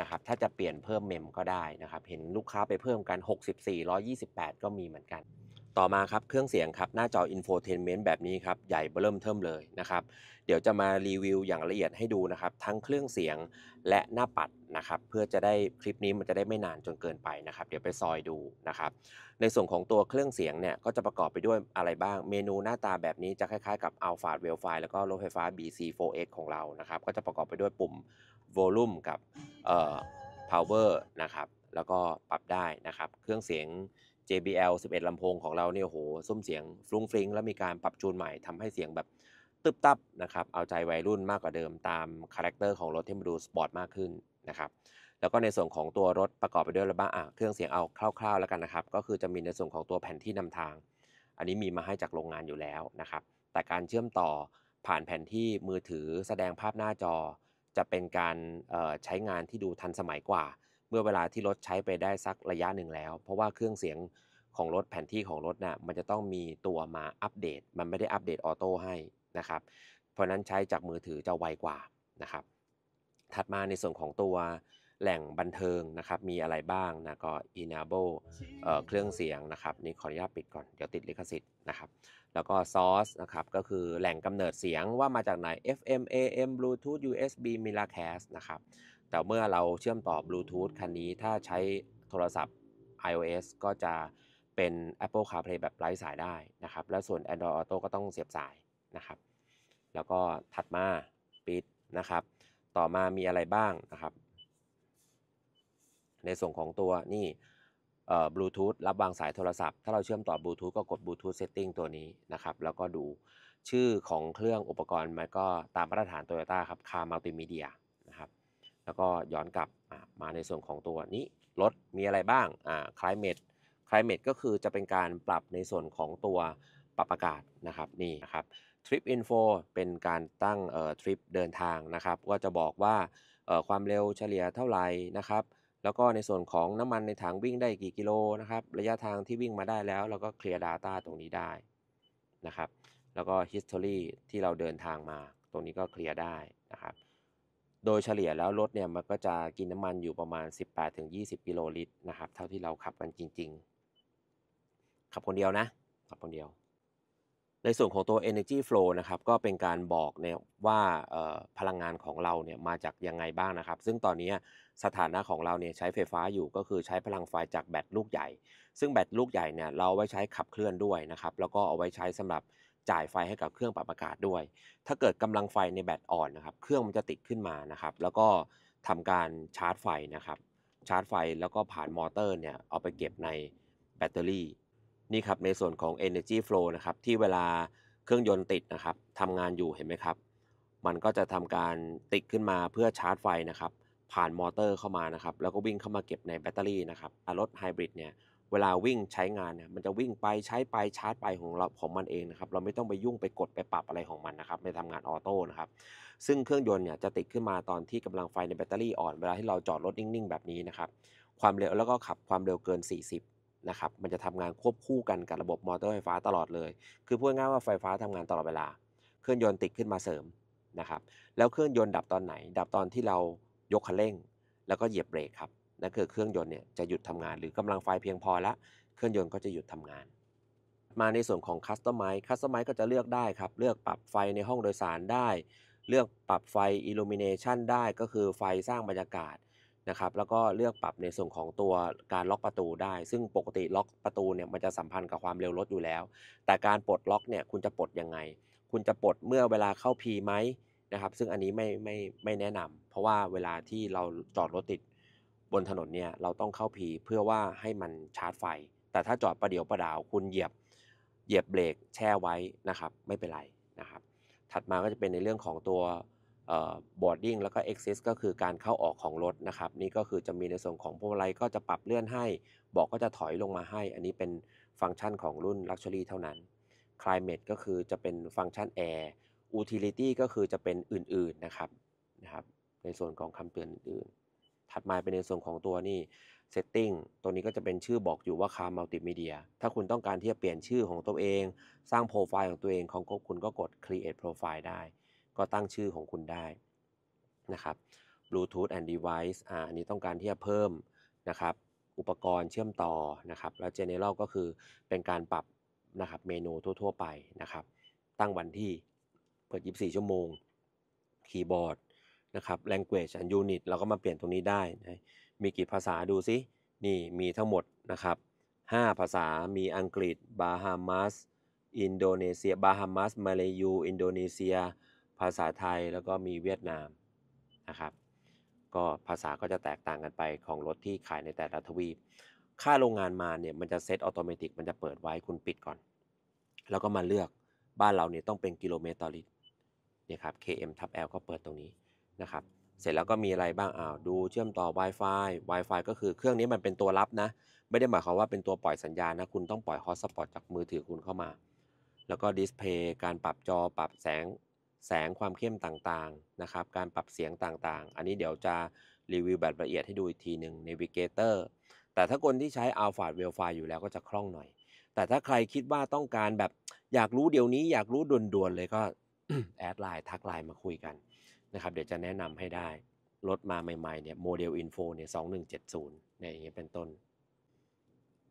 นะครับถ้าจะเปลี่ยนเพิ่มเมมก็ได้นะครับ เห็นลูกค้าไปเพิ่มกัน 64 128 ก็มีเหมือนกันต่อมาครับเครื่องเสียงครับหน้าจออินโฟเทนเมนต์แบบนี้ครับใหญ่เริ่มเทิมเลยนะครับ เดี๋ยวจะมารีวิวอย่างละเอียดให้ดูนะครับทั้งเครื่องเสียงและหน้าปัดนะครับเพื่อจะได้คลิปนี้มันจะได้ไม่นานจนเกินไปนะครับ เดี๋ยวไปซอยดูนะครับ ในส่วนของตัวเครื่องเสียงเนี่ยก็จะประกอบไปด้วยอะไรบ้างเมนูหน้าตาแบบนี้จะคล้ายๆกับ Alpha w e l ไฟแล้วก็รถไฟฟ้า BC4X ของเรานะครับ ก็จะประกอบไปด้วยปุ่ม Volume กับเอ่อ Power นะครับแล้วก็ปรับได้นะครับ เครื่องเสียง JBL 11 ลำโพงของเราเนี่ยโหซุ้มเสียงฟลุ้งฟลิ้งแล้วมีการปรับจูนใหม่ทำให้เสียงแบบตึบตับนะครับ เอาใจวัยรุ่นมากกว่าเดิมตามคาแรคเตอร์ของรถที่มาดูสปอร์ตมากขึ้นนะครับแล้วก็ในส่วนของตัวรถประกอบไปด้วยอะไรบ้างเครื่องเสียงเอาคร่าวๆแล้วกันนะครับก็คือจะมีในส่วนของตัวแผ่นที่นำทาง อันนี้มีมาให้จากโรงงานอยู่แล้วนะครับแต่การเชื่อมต่อผ่านแผ่นที่มือถือแสดงภาพหน้าจอ จะเป็นการใช้งานที่ดูทันสมัยกว่าเมื่อเวลาที่รถใช้ไปได้สักระยะหนึ่งแล้ว เพราะว่าเครื่องเสียงของรถแผนที่ของรถนะ่ะมันจะต้องมีตัวมาอัปเดต มันไม่ได้อัปเดตออโต้ให้นะครับ เพราะนั้นใช้จากมือถือจะไวกว่านะครับ ถัดมาในส่วนของตัวแหล่งบันเทิงนะครับ มีอะไรบ้างนะก็ enable เเครื่องเสียงนะครับนี่ขออนุญาตปิดก่อน เดี๋ยวติดลิขสิทธิ์นะครับ แล้วก็ source นะครับ ก็คือแหล่งกำเนิดเสียงว่ามาจากไหน FM AM Bluetooth USB Miracast นะครับแต่เมื่อเราเชื่อมต่อบลูทูธคันนี้ถ้าใช้โทรศัพท์ iOS ก็จะเป็น Apple CarPlay แบบไร้สายได้นะครับแล้วส่วน Android Auto ก็ต้องเสียบสายนะครับแล้วก็ถัดมาปิดนะครับ ต่อมามีอะไรบ้าง นะครับ ในส่วนของตัว นี่บลูทูธรับวางสายโทรศัพท์ ถ้าเราเชื่อมต่อบลูทูธก็กดบลูทูธเซตติ้งตัวนี้นะครับแล้วก็ดูชื่อของเครื่องอุปกรณ์มันก็ตามมาตรฐาน Toyota ครับคาร์มัลติมีเดียแล้วก็ย้อนกลับมาในส่วนของตัวนี้รถมีอะไรบ้างอ่าคลายเมดคลายเมดก็คือจะเป็นการปรับในส่วนของตัวปรับอากาศนะครับ นี่นะครับทริปอินโฟเป็นการตั้งเอ่อทริปเดินทางนะครับก็จะบอกว่าเอ่อความเร็วเฉลี่ยเท่าไหร่นะครับ แล้วก็ในส่วนของน้ำมันในถังวิ่งได้กี่กิโลนะครับระยะทางที่วิ่งมาได้แล้วเราก็เคลียร์ Data ตรงนี้ได้นะครับ แล้วก็ History ที่เราเดินทางมาตรงนี้ก็เคลียร์ได้นะครับโดยเฉลี่ยแล้วรถเนี่ยมันก็จะกินน้ำมันอยู่ประมาณ 18-20กิโลลิตรนะครับเท่าที่เราขับกันจริง ๆ ขับคนเดียวนะ ขับคนเดียวในส่วนของตัว energy flow นะครับก็เป็นการบอกเนี่ยว่าพลังงานของเราเนี่ยมาจากยังไงบ้างนะครับ ซึ่งตอนนี้สถานะของเราเนี่ยใช้ไฟฟ้าอยู่ก็คือใช้พลังไฟจากแบตลูกใหญ่ ซึ่งแบตลูกใหญ่เนี่ยเราไว้ใช้ขับเคลื่อนด้วยนะครับแล้วก็เอาไว้ใช้สำหรับจ่ายไฟให้กับเครื่องปรับอากาศด้วย ถ้าเกิดกำลังไฟในแบตอ่อนนะครับ เครื่องมันจะติดขึ้นมานะครับ แล้วก็ทำการชาร์จไฟนะครับ ชาร์จไฟแล้วก็ผ่านมอเตอร์เนี่ยเอาไปเก็บในแบตเตอรี่นี่ครับ ในส่วนของ energy flow นะครับที่เวลาเครื่องยนต์ติดนะครับทำงานอยู่เห็นไหมครับ มันก็จะทำการติดขึ้นมาเพื่อชาร์จไฟนะครับผ่านมอเตอร์เข้ามานะครับแล้วก็วิ่งเข้ามาเก็บในแบตเตอรี่นะครับ รถไฮบริดเนี่ยเวลาวิ่งใช้งานเนี่ยมันจะวิ่งไปใช้ไปชาร์จไปของเราของมันเองนะครับเราไม่ต้องไปยุ่งไปกดไปปรับอะไรของมันนะครับในทำงานออโต้นะครับซึ่งเครื่องยนต์เนี่ยจะติดขึ้นมาตอนที่กำลังไฟในแบตเตอรี่อ่อนเวลาที่เราจอดรถนิ่งๆแบบนี้นะครับความเร็วแล้วก็ขับความเร็วเกิน 40นะครับมันจะทำงานควบคู่กันกับระบบมอเตอร์ไฟฟ้าตลอดเลย คือพูดง่ายว่าไฟฟ้าทำงานตลอดเวลา เครื่องยนต์ติดขึ้นมาเสริมนะครับแล้วเครื่องยนต์ดับตอนไหน ดับตอนที่เรายกคันเร่ง แล้วก็เหยียบเบรกครับนั่นคือเครื่องยนต์เนี่ยจะหยุดทำงานหรือกำลังไฟเพียงพอละเครื่องยนต์ก็จะหยุดทำงาน มาในส่วนของคัสตอมไมค์คัสตอมไมค์ก็จะเลือกได้ครับเลือกปรับไฟในห้องโดยสารได้ เลือกปรับไฟอิลูมิเนชันได้ก็คือไฟสร้างบรรยากาศนะครับแล้วก็เลือกปรับในส่วนของตัวการล็อกประตูได้ ซึ่งปกติล็อกประตูเนี่ยมันจะสัมพันธ์กับความเร็วรถอยู่แล้ว แต่การปลดล็อกเนี่ยคุณจะปลดยังไง คุณจะปลดเมื่อเวลาเข้าพีไหมนะครับซึ่งอันนี้ไม่ไม่ไม่แนะนำ เพราะว่าเวลาที่เราจอดรถติดบนถนนเนี่ยเราต้องเข้าพีเพื่อว่าให้มันชาร์จไฟ แต่ถ้าจอดประเดี๋ยวประดาว คุณเหยียบเหยียบเบรกแช่ไว้นะครับไม่เป็นไรนะครับถัดมาก็จะเป็นในเรื่องของตัวบอร์ดดิ้งแล้วก็เอ็กซิสก็คือการเข้าออกของรถนะครับนี่ก็คือจะมีในส่วนของพวงมาลัยก็จะปรับเลื่อนให้ บอกก็จะถอยลงมาให้ อันนี้เป็นฟังก์ชันของรุ่น Luxury เท่านั้น Climate ก็คือจะเป็นฟังก์ชัน Air Utility ก็คือจะเป็นอื่นๆนะครับนะครับในส่วนของคำเตือนอื่นๆัดมาเป็นในส่วนของตัวนี่ Setting ตัวนี้ก็จะเป็นชื่อบอกอยู่ว่าคาร์มัลติมีเดียถ้าคุณต้องการที่จะเปลี่ยนชื่อของตัวเอง สร้างโปรไฟล์ของตัวเองของคุณก็กด create profile ได้ ก็ตั้งชื่อของคุณได้นะครับ Bluetooth and device อ่าอันนี้ต้องการที่จะเพิ่มนะครับ อุปกรณ์เชื่อมต่อนะครับแล้ว General ก็คือเป็นการปรับนะครับเมนูทั่วๆไปนะครับ ตั้งวันที่เปิด 24 ชั่วโมงคีย์บอร์ดนะครับ language and unit เราก็มาเปลี่ยนตรงนี้ได้นะมีกี่ภาษาดูซิ นี่มีทั้งหมดนะครับ 5 ภาษา มีอังกฤษ บาฮามาสอินโดนีเซีย บาฮามาสมาเลยูอินโดนีเซีย ภาษาไทย แล้วก็มีเวียดนาม นะครับ ก็ภาษาก็จะแตกต่างกันไปของรถที่ขายในแต่ละทวีป ค่าโรงงานมาเนี่ย มันจะเซตอัตโนมัติมันจะเปิดไว้คุณปิดก่อน แล้วก็มาเลือกบ้านเราเนี่ยต้องเป็นกิโลเมตรต่อลิตร เนี่ยครับ km ทับ L ก็เปิดตรงนี้นะครับเสร็จแล้วก็มีอะไรบ้างอ้าวดูเชื่อมต่อ Wi-Fi Wi-Fi ก็คือเครื่องนี้มันเป็นตัวรับนะ ไม่ได้หมายความว่าเป็นตัวปล่อยสัญญาณนะ คุณต้องปล่อยฮอตสปอตจากมือถือคุณเข้ามา แล้วก็ดิสเพย์การปรับจอปรับแสงแสงความเข้มต่างๆนะครับการปรับเสียงต่างๆ อันนี้เดี๋ยวจะรีวิวแบบละเอียดให้ดูอีกทีหนึ่งนวิเกเตอร์แต่ถ้าคนที่ใช้ Alpha w e l f i อยู่แล้วก็จะคล่องหน่อย แต่ถ้าใครคิดว่าต้องการแบบอยากรู้เดี๋ยวนี้อยากรู้ด่วนๆเลยก็แอดไลน์ทักไลน์มาคุยกันะครับเดี๋ยวจะแนะนำให้ได้รถมาใหม่ๆเนี่ยโมเดลอินโฟเนี่ยสองหนึ่งเจ็ดศูนย์เนี่ยอย่างเงี้ยเป็นต้น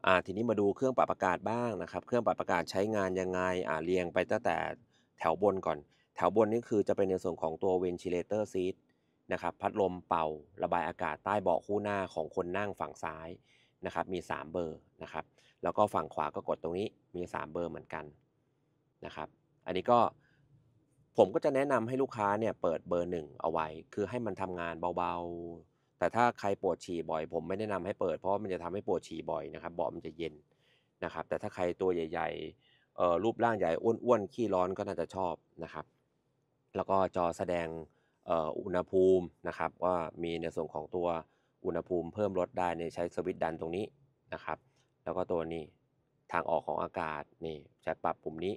อ่าทีนี้มาดูเครื่องปรับอากาศบ้างนะครับ เครื่องปรับอากาศใช้งานยังไง อ่าเรียงไปตั้งแต่แถวบนก่อน แถวบนนี่คือจะเป็นในส่วนของตัวเวนชิเลเตอร์ซีทนะครับพัดลมเป่า ระบายอากาศใต้เบาะคู่หน้าของคนนั่งฝั่งซ้ายนะครับมี 3 เบอร์นะครับแล้วก็ฝั่งขวาก็กดตรงนี้มี 3 เบอร์เหมือนกันนะครับอันนี้ก็ผมก็จะแนะนำให้ลูกค้าเนี่ยเปิดเบอร์หนึ่งเอาไว้ คือให้มันทำงานเบาๆ แต่ถ้าใครปวดฉี่บ่อย ผมไม่แนะนำให้เปิด เพราะมันจะทำให้ปวดฉี่บ่อยนะครับเบาะมันจะเย็นนะครับ แต่ถ้าใครตัวใหญ่ๆ รูปร่างใหญ่อ้วนๆ ขี้ร้อนก็น่าจะชอบนะครับ แล้วก็จอแสดงอุณหภูมินะครับว่ามีในส่วนของตัวอุณหภูมิเพิ่มลดได้ในใช้สวิตช์ดันตรงนี้นะครับ แล้วก็ตัวนี้ทางออกของอากาศนี่ใช้ปรับปุ่มนี้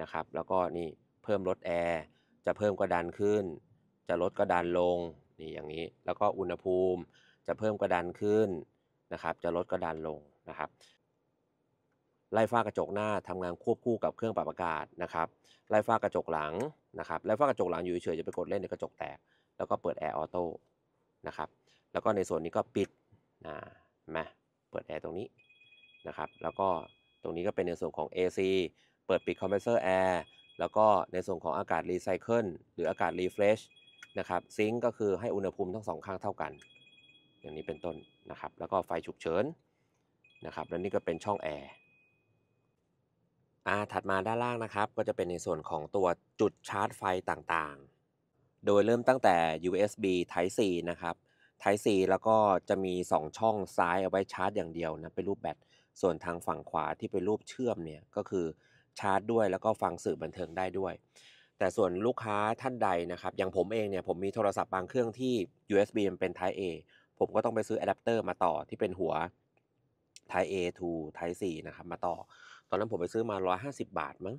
นะครับ แล้วก็นี่พิ่มลดแอร์จะเพิ่มก็ดันขึ้น จะลดก็ดันลง นี่อย่างนี้ แล้วก็อุณหภูมิจะเพิ่มก็ดันขึ้นนะครับ จะลดก็ดันลงนะครับ ไล่ฝ้ากระจกหน้าทำงานควบคู่กับเครื่องปรับอากาศนะครับ ไล่ฝ้ากระจกหลังนะครับ ไล่ฝ้ากระจกหลังอยู่เฉยจะไปกดเล่นในกระจกแตก แล้วก็เปิดแอร์ออโต้นะครับ แล้วก็ในส่วนนี้ก็ปิดนะมาเปิดแอร์ตรงนี้นะครับ แล้วก็ตรงนี้ก็เป็นในส่วนของ AC เปิดปิดคอมเพรสเซอร์แอร์แล้วก็ในส่วนของอากาศรีไซเคิลหรืออากาศรีเฟรชนะครับซิงก์ก็คือให้อุณหภูมิทั้งสองข้างเท่ากัน อย่างนี้เป็นต้นนะครับแล้วก็ไฟฉุกเฉินนะครับแล้วนี่ก็เป็นช่องแอร์อาถัดมาด้านล่างนะครับก็จะเป็นในส่วนของตัวจุดชาร์จไฟต่างๆ โดยเริ่มตั้งแต่ USB Type C นะครับ Type C แล้วก็จะมี 2 ช่องซ้ายเอาไว้ชาร์จอย่างเดียวนะเป็นรูปแบตส่วนทางฝั่งขวาที่เป็นรูปเชื่อมเนี่ยก็คือชาร์จด้วยแล้วก็ฟังสื่อบันเทิงได้ด้วย แต่ส่วนลูกค้าท่านใดนะครับ อย่างผมเองเนี่ย ผมมีโทรศัพท์บางเครื่องที่ USB มันเป็น Type A ผมก็ต้องไปซื้ออะแดปเตอร์มาต่อที่เป็นหัว Type A to Type C นะครับ มาต่อ ตอนนั้นผมไปซื้อมา 150 บาทมั้ง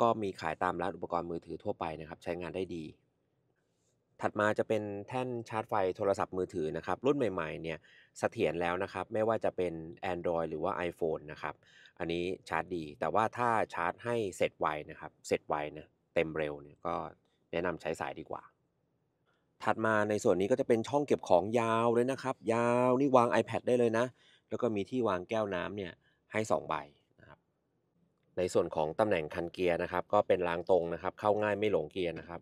ก็มีขายตามร้านอุปกรณ์มือถือทั่วไปนะครับ ใช้งานได้ดีถัดมาจะเป็นแท่นชาร์จไฟโทรศัพท์มือถือนะครับ รุ่นใหม่ๆ เนี่ยเสถียรแล้วนะครับไม่ว่าจะเป็น Android หรือว่า iPhone นะครับอันนี้ชาร์จดีแต่ว่าถ้าชาร์จให้เสร็จไวนะครับ เสร็จไวนะเต็มเร็วเนี่ยก็แนะนำใช้สายดีกว่า ถัดมาในส่วนนี้ก็จะเป็นช่องเก็บของยาวเลยนะครับ ยาวนี่วาง iPad ได้เลยนะ แล้วก็มีที่วางแก้วน้ำเนี่ยให้ 2ใบนะครับในส่วนของตำแหน่งคันเกียร์นะครับ ก็เป็นรางตรงนะครับเข้าง่ายไม่หลงเกียร์นะครับ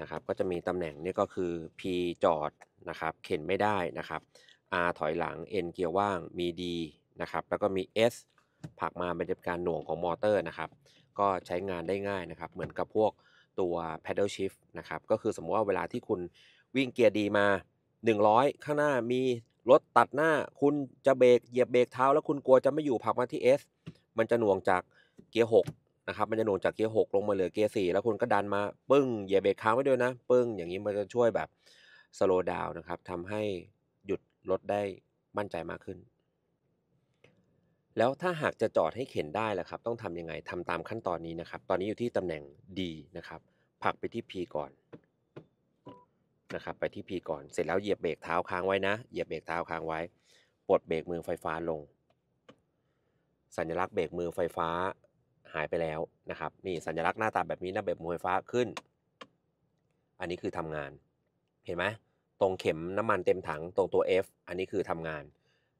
นะครับก็จะมีตำแหน่งนี่ก็คือ P จอดนะครับเข็นไม่ได้นะครับ R ถอยหลัง N เกียร์ว่าง มี D นะครับแล้วก็มี S ผักมาเป็นการหน่วงของมอเตอร์นะครับ ก็ใช้งานได้ง่ายนะครับ เหมือนกับพวกตัว paddle shift นะครับก็คือสมมติว่าเวลาที่คุณวิ่งเกียร์ดีมา 100 ข้างหน้ามีรถตัดหน้าคุณจะเบรกเหยียบเบรกเท้าแล้วคุณกลัวจะไม่อยู่ผักมาที่ S มันจะหน่วงจากเกียร์6นะครับมันจะหน่วงจากเกียร์หกลงมาเหลือเกียร์สี่แล้วคุณก็ดันมาปึ้งเหยียบเบรกค้างไว้ด้วยนะปึ้งอย่างนี้มันจะช่วยแบบสโลว์ดาวน์นะครับทำให้หยุดรถได้มั่นใจมากขึ้น แล้วถ้าหากจะจอดให้เข็นได้ล่ะครับต้องทำยังไงทำตามขั้นตอนนี้นะครับตอนนี้อยู่ที่ตำแหน่ง D นะครับผักไปที่ P ก่อนนะครับไปที่ P ก่อนเสร็จแล้วเหยียบเบรกเท้าค้างไว้นะเหยียบเบรกเท้าค้างไว้ปลดเบรกมือไฟฟ้าลง สัญลักษณ์เบรกมือไฟฟ้าหายไปแล้วนะครับนี่สัญลักษณ์หน้าตาแบบนี้หน้าแบบมวยฟ้าขึ้น อันนี้คือทำงาน เห็นไหมตรงเข็มน้ำมันเต็มถังตรงตัว F อันนี้คือทำงาน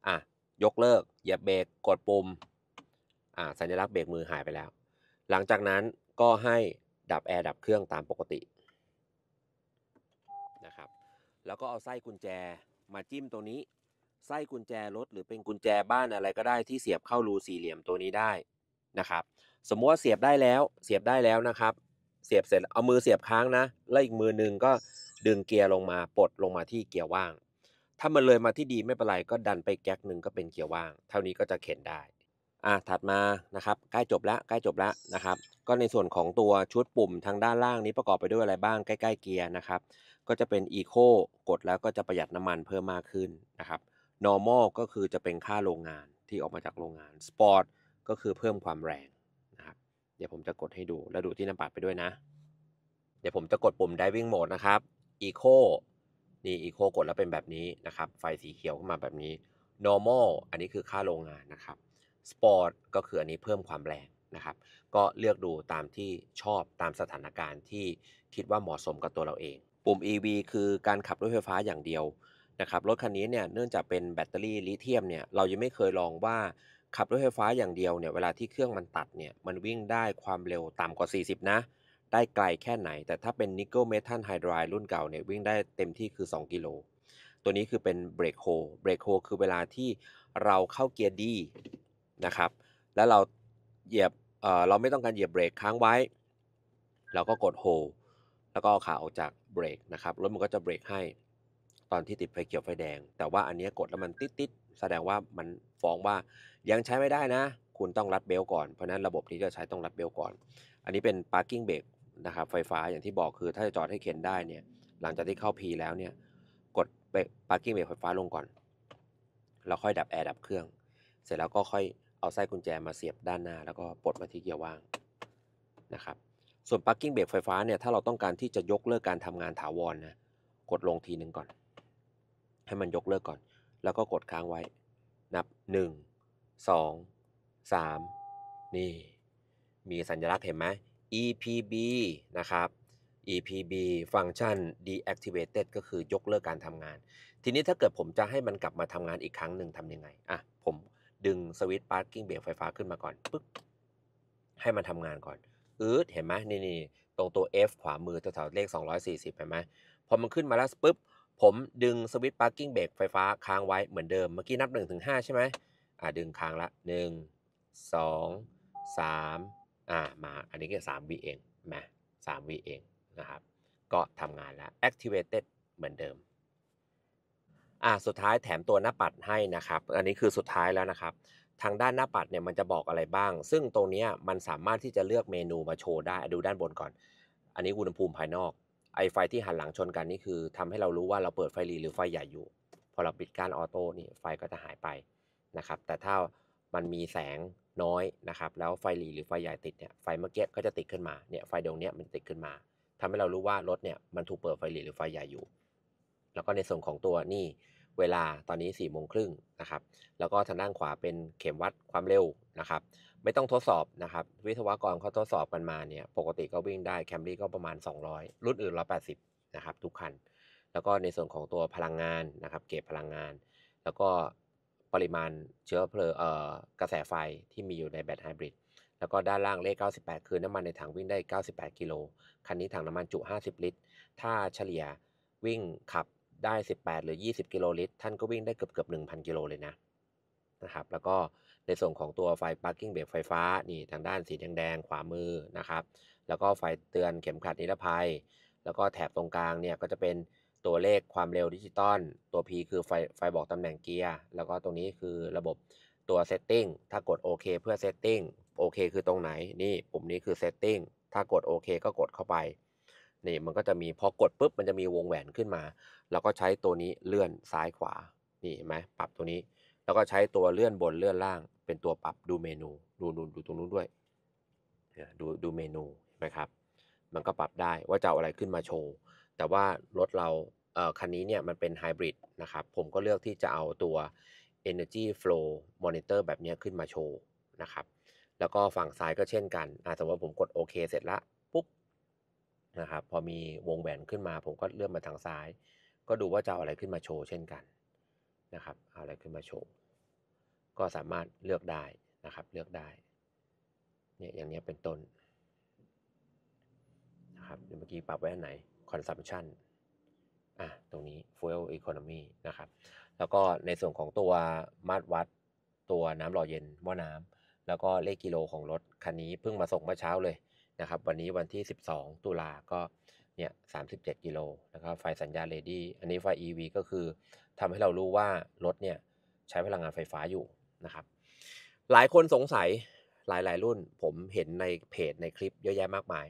อ่ะ ยกเลิกเหยียบเบรกกดปุ่มอ่ะสัญลักษณ์เบรกมือหายไปแล้ว หลังจากนั้นก็ให้ดับแอร์ดับเครื่องตามปกตินะครับแล้วก็เอาไส้กุญแจมาจิ้มตัวนี้ไส้กุญแจรถหรือเป็นกุญแจบ้านอะไรก็ได้ที่เสียบเข้ารูสี่เหลี่ยมตัวนี้ได้นะครับสมมติว่าเสียบได้แล้ว เสียบได้แล้วนะครับ เสียบเสร็จ เอามือเสียบค้างนะแล้วอีกมือหนึ่งก็ดึงเกียร์ลงมา ปลดลงมาที่เกียร์ว่าง ถ้ามันเลยมาที่ดีไม่เป็นไร ก็ดันไปแก๊กหนึ่งก็เป็นเกียร์ว่าง เท่านี้ก็จะเข็นได้ อ่ะถัดมา นะครับ ใกล้จบแล้วใกล้จบแล้วนะครับ ก็ในส่วนของตัวชุดปุ่มทางด้านล่างนี้ประกอบไปด้วยอะไรบ้าง ใกล้ๆเกียร์นะครับ ก็จะเป็น Eco กดแล้วก็จะประหยัดน้ำมันเพิ่มมากขึ้นนะครับ Normal ก็คือจะเป็นค่าโรงงานที่ออกมาจากโรงงาน Sport ก็คือเพิ่มความแรงเดี๋ยวผมจะกดให้ดูแล้วดูที่น้ำปัดไปด้วยนะ เดี๋ยวผมจะกดปุ่ม Diving Mode นะครับ Eco นี่ Eco กดแล้วเป็นแบบนี้นะครับ ไฟสีเขียวขึ้นมาแบบนี้ Normal อันนี้คือค่าโรงงานนะครับ Sport ก็คืออันนี้เพิ่มความแรงนะครับ ก็เลือกดูตามที่ชอบตามสถานการณ์ที่คิดว่าเหมาะสมกับตัวเราเอง ปุ่ม EV คือการขับรถไฟฟ้าอย่างเดียวนะครับรถคันนี้เนี่ยเนื่องจากเป็นแบตเตอรี่ลิเธียมเนี่ย เรายังไม่เคยลองว่าขับรถไฟฟ้าอย่างเดียวเนี่ยเวลาที่เครื่องมันตัดเนี่ย มันวิ่งได้ความเร็วต่ำกว่า 40 นะ ได้ไกลแค่ไหน แต่ถ้าเป็นนิกเกิลเมทัลไฮดรายรุ่นเก่าเนี่ย วิ่งได้เต็มที่คือ 2 กิโล ตัวนี้คือเป็นเบรกโฮเบรกโฮคือเวลาที่เราเข้าเกียร์ดีนะครับ แล้วเราเหยียบเเราไม่ต้องการเหยียบเบรกค้างไว้ เราก็กดโฮแล้วก็เอาขาออกจากเบรกนะครับรถมันก็จะเบรกให้ตอนที่ติดไฟเขียวไฟแดงแต่ว่าอันนี้กดแล้วมันติดติดแสดงว่ามันฟ้องว่ายังใช้ไม่ได้นะ คุณต้องรัดเบลก่อน เพราะนั้นระบบที่จะใช้ต้องรัดเบลก่อน อันนี้เป็น parking brake นะครับ ไฟฟ้า อย่างที่บอกคือถ้าจะจอดให้เข็นได้เนี่ย หลังจากที่เข้า P แล้วเนี่ย กดเบรก parking brake ไฟฟ้าลงก่อนแล้วค่อยดับแอร์ดับเครื่อง เสร็จแล้วก็ค่อยเอาไส้กุญแจมาเสียบด้านหน้า แล้วก็ปลดมาที่เกียร์ว่างนะครับ ส่วน parking brake ไฟฟ้าเนี่ย ถ้าเราต้องการที่จะยกเลิกการทำงานถาวรนนะกดลงทีหนึ่งก่อน ให้มันยกเลิกก่อน แล้วก็กดค้างไว้ นับ 1สสองามนี่ มีสัญลักษณ์เห็นไหม EPB นะครับ EPB ฟังก์ชัน deactivated ก็คือยกเลิกการทำงาน ทีนี้ถ้าเกิดผมจะให้มันกลับมาทำงานอีกครั้งหนึ่งทำยังไง อ่ะ ผมดึงสวิตช์ parking งเบรกไฟฟ้าขึ้นมาก่อน ปึ๊บให้มันทำงานก่อนอืดเห็นไหมนี่นี่ตรงตัว F ขวามือแถวๆเลข 240เห็นไหมพอมันขึ้นมาแล้วปึ๊บผมดึงสวิตช์ parking งเบรกไฟฟ้าค้างไว้เหมือนเดิมเมื่อกี้นับ1-5ใช่ไหมอ่าดึงค้างละหนึ่งสองสามอ่ามาอันนี้ก็สามวีเองมาสามวีเองนะครับก็ทำงานแล้ว activated เหมือนเดิมอ่าสุดท้ายแถมตัวหน้าปัดให้นะครับอันนี้คือสุดท้ายแล้วนะครับ ทางด้านหน้าปัดเนี่ยมันจะบอกอะไรบ้าง ซึ่งตรงนี้มันสามารถที่จะเลือกเมนูมาโชว์ได้ดูด้านบนก่อน อันนี้อุณหภูมิภายนอกไอไฟที่หันหลังชนกันนี่คือทำให้เรารู้ว่าเราเปิดไฟหรีหรือไฟใหญ่อยู่ พอเราปิดการออโต้นี่ไฟก็จะหายไปนะครับแต่ถ้ามันมีแสงน้อยนะครับ แล้วไฟหลีหรือไฟใหญ่ติดเนี่ยไฟเมื่อกี้ก็จะติดขึ้นมาเนี่ยไฟดวงเนี้ยมันติดขึ้นมา ทำให้เรารู้ว่ารถเนี่ยมันถูกเปิดไฟหลีหรือไฟใหญ่อยู่ แล้วก็ในส่วนของตัวนี่เวลาตอนนี้4ี่โมงครึ่งนะครับแล้วก็ทางด้านขวาเป็นเข็มวัดความเร็วนะครับ ไม่ต้องทดสอบนะครับ วิศวกรเขาทดสอบกันมาเนี่ย ปกติก็วิ่งได้แคมรี่ก็ประมาณ 200 รุ่นอื่น180นะครับทุกคัน แล้วก็ในส่วนของตัวพลังงานนะครับเก็บพลังงาน แล้วก็ปริมาณเชื้อเพลิงกระแสไฟที่มีอยู่ในแบตไฮบริด แล้วก็ด้านล่างเลข 98 คือน้ำมันในถังวิ่งได้ 98 กิโล คันนี้ถังน้ำมันจุ 50 ลิตร ถ้าเฉลี่ยวิ่งขับได้ 18 หรือ 20 กิโลลิตร ท่านก็วิ่งได้เกือบเกือบ 1,000 กิโลเลยนะนะครับ แล้วก็ในส่วนของตัวไฟพาร์กิ่งเบรกไฟฟ้านี่ทางด้านสีแดงๆขวามือนะครับ แล้วก็ไฟเตือนเข็มขัดนิรภัย แล้วก็แถบตรงกลางเนี่ยก็จะเป็นตัวเลขความเร็วดิจิตอลตัว P คือไฟไฟบอกตำแหน่งเกียร์แล้วก็ตรงนี้คือระบบตัวเซตติ้งถ้ากดโอเคเพื่อเซตติ้งโอเคคือตรงไหนนี่ปุ่มนี้คือเซตติ้งถ้ากดโอเคก็กดเข้าไปนี่มันก็จะมีพอกดปุ๊บมันจะมีวงแหวนขึ้นมา แล้วก็ใช้ตัวนี้เลื่อนซ้ายขวานี่เห็นไหมปรับตัวนี้แล้วก็ใช้ตัวเลื่อนบนเลื่อนล่าง เป็นตัวปรับดูเมนูดูดูดูตรงนู้นด้วยดูดูเมนูนไหมครับ มันก็ปรับได้ว่าจะเอาอะไรขึ้นมาโชว์แต่ว่า รถเราคันนี้เนี่ยมันเป็นไฮบริดนะครับ ผมก็เลือกที่จะเอาตัว Energy Flow Monitor แบบนี้ขึ้นมาโชว์นะครับ แล้วก็ฝั่งซ้ายก็เช่นกันสมมติว่าผมกดโอเค เสร็จละปุ๊บนะครับ พอมีวงแหวนขึ้นมา ผมก็เลื่อนมาทางซ้าย ก็ดูว่าจะเอาอะไรขึ้นมาโชว์เช่นกันนะครับเอาอะไรขึ้นมาโชว์ก็สามารถเลือกได้นะครับ เลือกได้เนี่ยอย่างนี้เป็นต้นนะครับเมื่อกี้ปรับไว้ไหน consumption อ่ะตรงนี้ fuel economy นะครับ แล้วก็ในส่วนของตัวมาตรวัดตัวน้ำหล่อเย็นหม้อน้ำ แล้วก็เลขกิโลของรถ คันนี้เพิ่งมาส่งเมื่อเช้าเลยนะครับ วันนี้วันที่ 12 ตุลาก็เนี่ยสากิโลนะครับ ไฟสัญญาณเลดี้อันนี้ไฟ EV ก็คือทำให้เรารู้ว่ารถเนี่ย ใช้พลังงานไฟฟ้าอยู่นะครับ หลายคนสงสัยหลายๆรุ่นผมเห็นในเพจในคลิปเยอะแยะมากมาย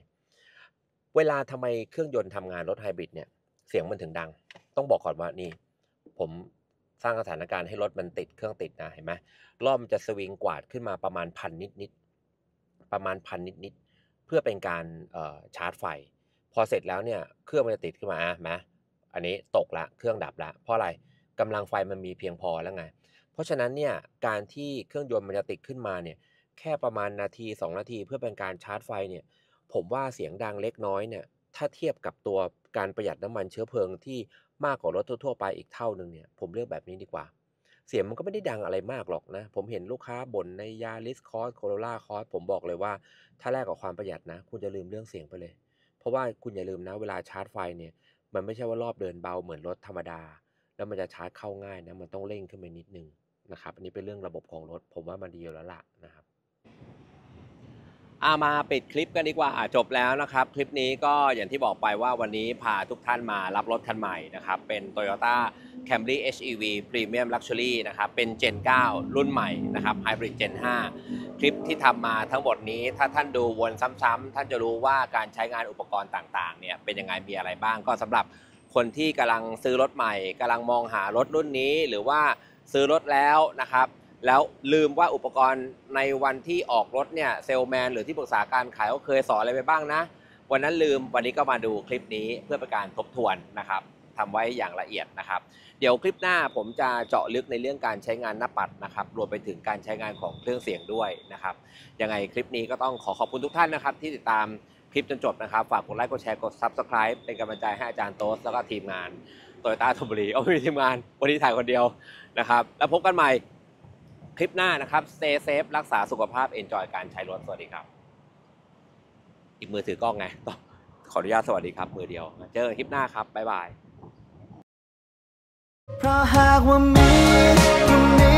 เวลาทำไมเครื่องยนต์ทำงานรถไฮบริดเนี่ยเสียงมันถึงดัง ต้องบอกก่อนว่านี่ผมสร้างสถานการณ์ให้รถมันติดเครื่องติดนะเห็นไหมรอบมันจะสวิงกวาดขึ้นมาประมาณพันนิดนิดประมาณพันนิดนิดเพื่อเป็นการชาร์จไฟ พอเสร็จแล้วเนี่ยเครื่องมันจะติดขึ้นมาอ่ะไหมอันนี้ตกละเครื่องดับละเพราะอะไรกำลังไฟมันมีเพียงพอแล้วไง เพราะฉะนั้นเนี่ยการที่เครื่องยนต์มันจะติดขึ้นมาเนี่ย แค่ประมาณนาที 2นาทีเพื่อเป็นการชาร์จไฟเนี่ยผมว่าเสียงดังเล็กน้อยเนี่ยถ้าเทียบกับตัวการประหยัดน้ำมันเชื้อเพลิงที่มากกว่ารถทั่วๆไปอีกเท่าหนึ่งเนี่ยผมเลือกแบบนี้ดีกว่า เสียงมันก็ไม่ได้ดังอะไรมากหรอกนะ ผมเห็นลูกค้าบ่นในยาลิสคอสโคโรล่าคอสผมบอกเลยว่าถ้าแลกกับความประหยัดนะ คุณจะลืมเรื่องเสียงไปเลย เพราะว่าคุณอย่าลืมนะ เวลาชาร์จไฟเนี่ยมันไม่ใช่ว่ารอบเดินเบาเหมือนรถธรรมดา แล้วมันจะชาร์จเข้าง่ายนะมันต้องเร่งขึ้นไปนิดนึงนะครับอันนี้เป็นเรื่องระบบของรถ ผมว่ามันดีอยู่แล้วล่ะนะครับอามาปิดคลิปกันดีกว่าจบแล้วนะครับ คลิปนี้ก็อย่างที่บอกไปว่าวันนี้พาทุกท่านมารับรถคันใหม่นะครับ เป็น Toyota Camry HEV Premium Luxury นะครับเป็น Gen 9 รุ่นใหม่นะครับ Hybrid Gen 5 คลิปที่ทำมาทั้งหมดนี้ถ้าท่านดูวนซ้ำๆท่านจะรู้ว่าการใช้งานอุปกรณ์ต่างๆเนี่ย เป็นยังไงมีอะไรบ้าง ก็สำหรับคนที่กำลังซื้อรถใหม่กำลังมองหารถรุ่นนี้ หรือว่าซื้อรถแล้วนะครับแล้วลืมว่าอุปกรณ์ในวันที่ออกรถเนี่ยเซลแมนหรือที่ปรึกษาการขายเขาเคยสอนอะไรไปบ้างนะ วันนั้นลืมวันนี้ก็มาดูคลิปนี้เพื่อเป็นการทบทวนนะครับทำไว้อย่างละเอียดนะครับ เดี๋ยวคลิปหน้าผมจะเจาะลึกในเรื่องการใช้งานหน้าปัดนะครับรวมไปถึงการใช้งานของเครื่องเสียงด้วยนะครับยังไงคลิปนี้ก็ต้องขอขอบคุณทุกท่านนะครับที่ติดตามคลิปจนจบนะครับ ฝากกดไลค์กดแชร์กด Subscribe เป็นกำลังใจให้อาจารย์โต๊ะแล้วก็ทีมงานโตโยต้าธนบุรีเอาไม่มีทีมงานวันนี้ถ่ายคนเดียวนะครับแล้วพบกันใหม่คลิปหน้านะครับ stay safe รักษาสุขภาพ enjoy การใช้รถสวัสดีครับ อีกมือถือกล้องไงต้องขออนุญาตสวัสดีครับ มือเดียว เจอคลิปหน้าครับ บ๊ายบายเพราะหากว่ามี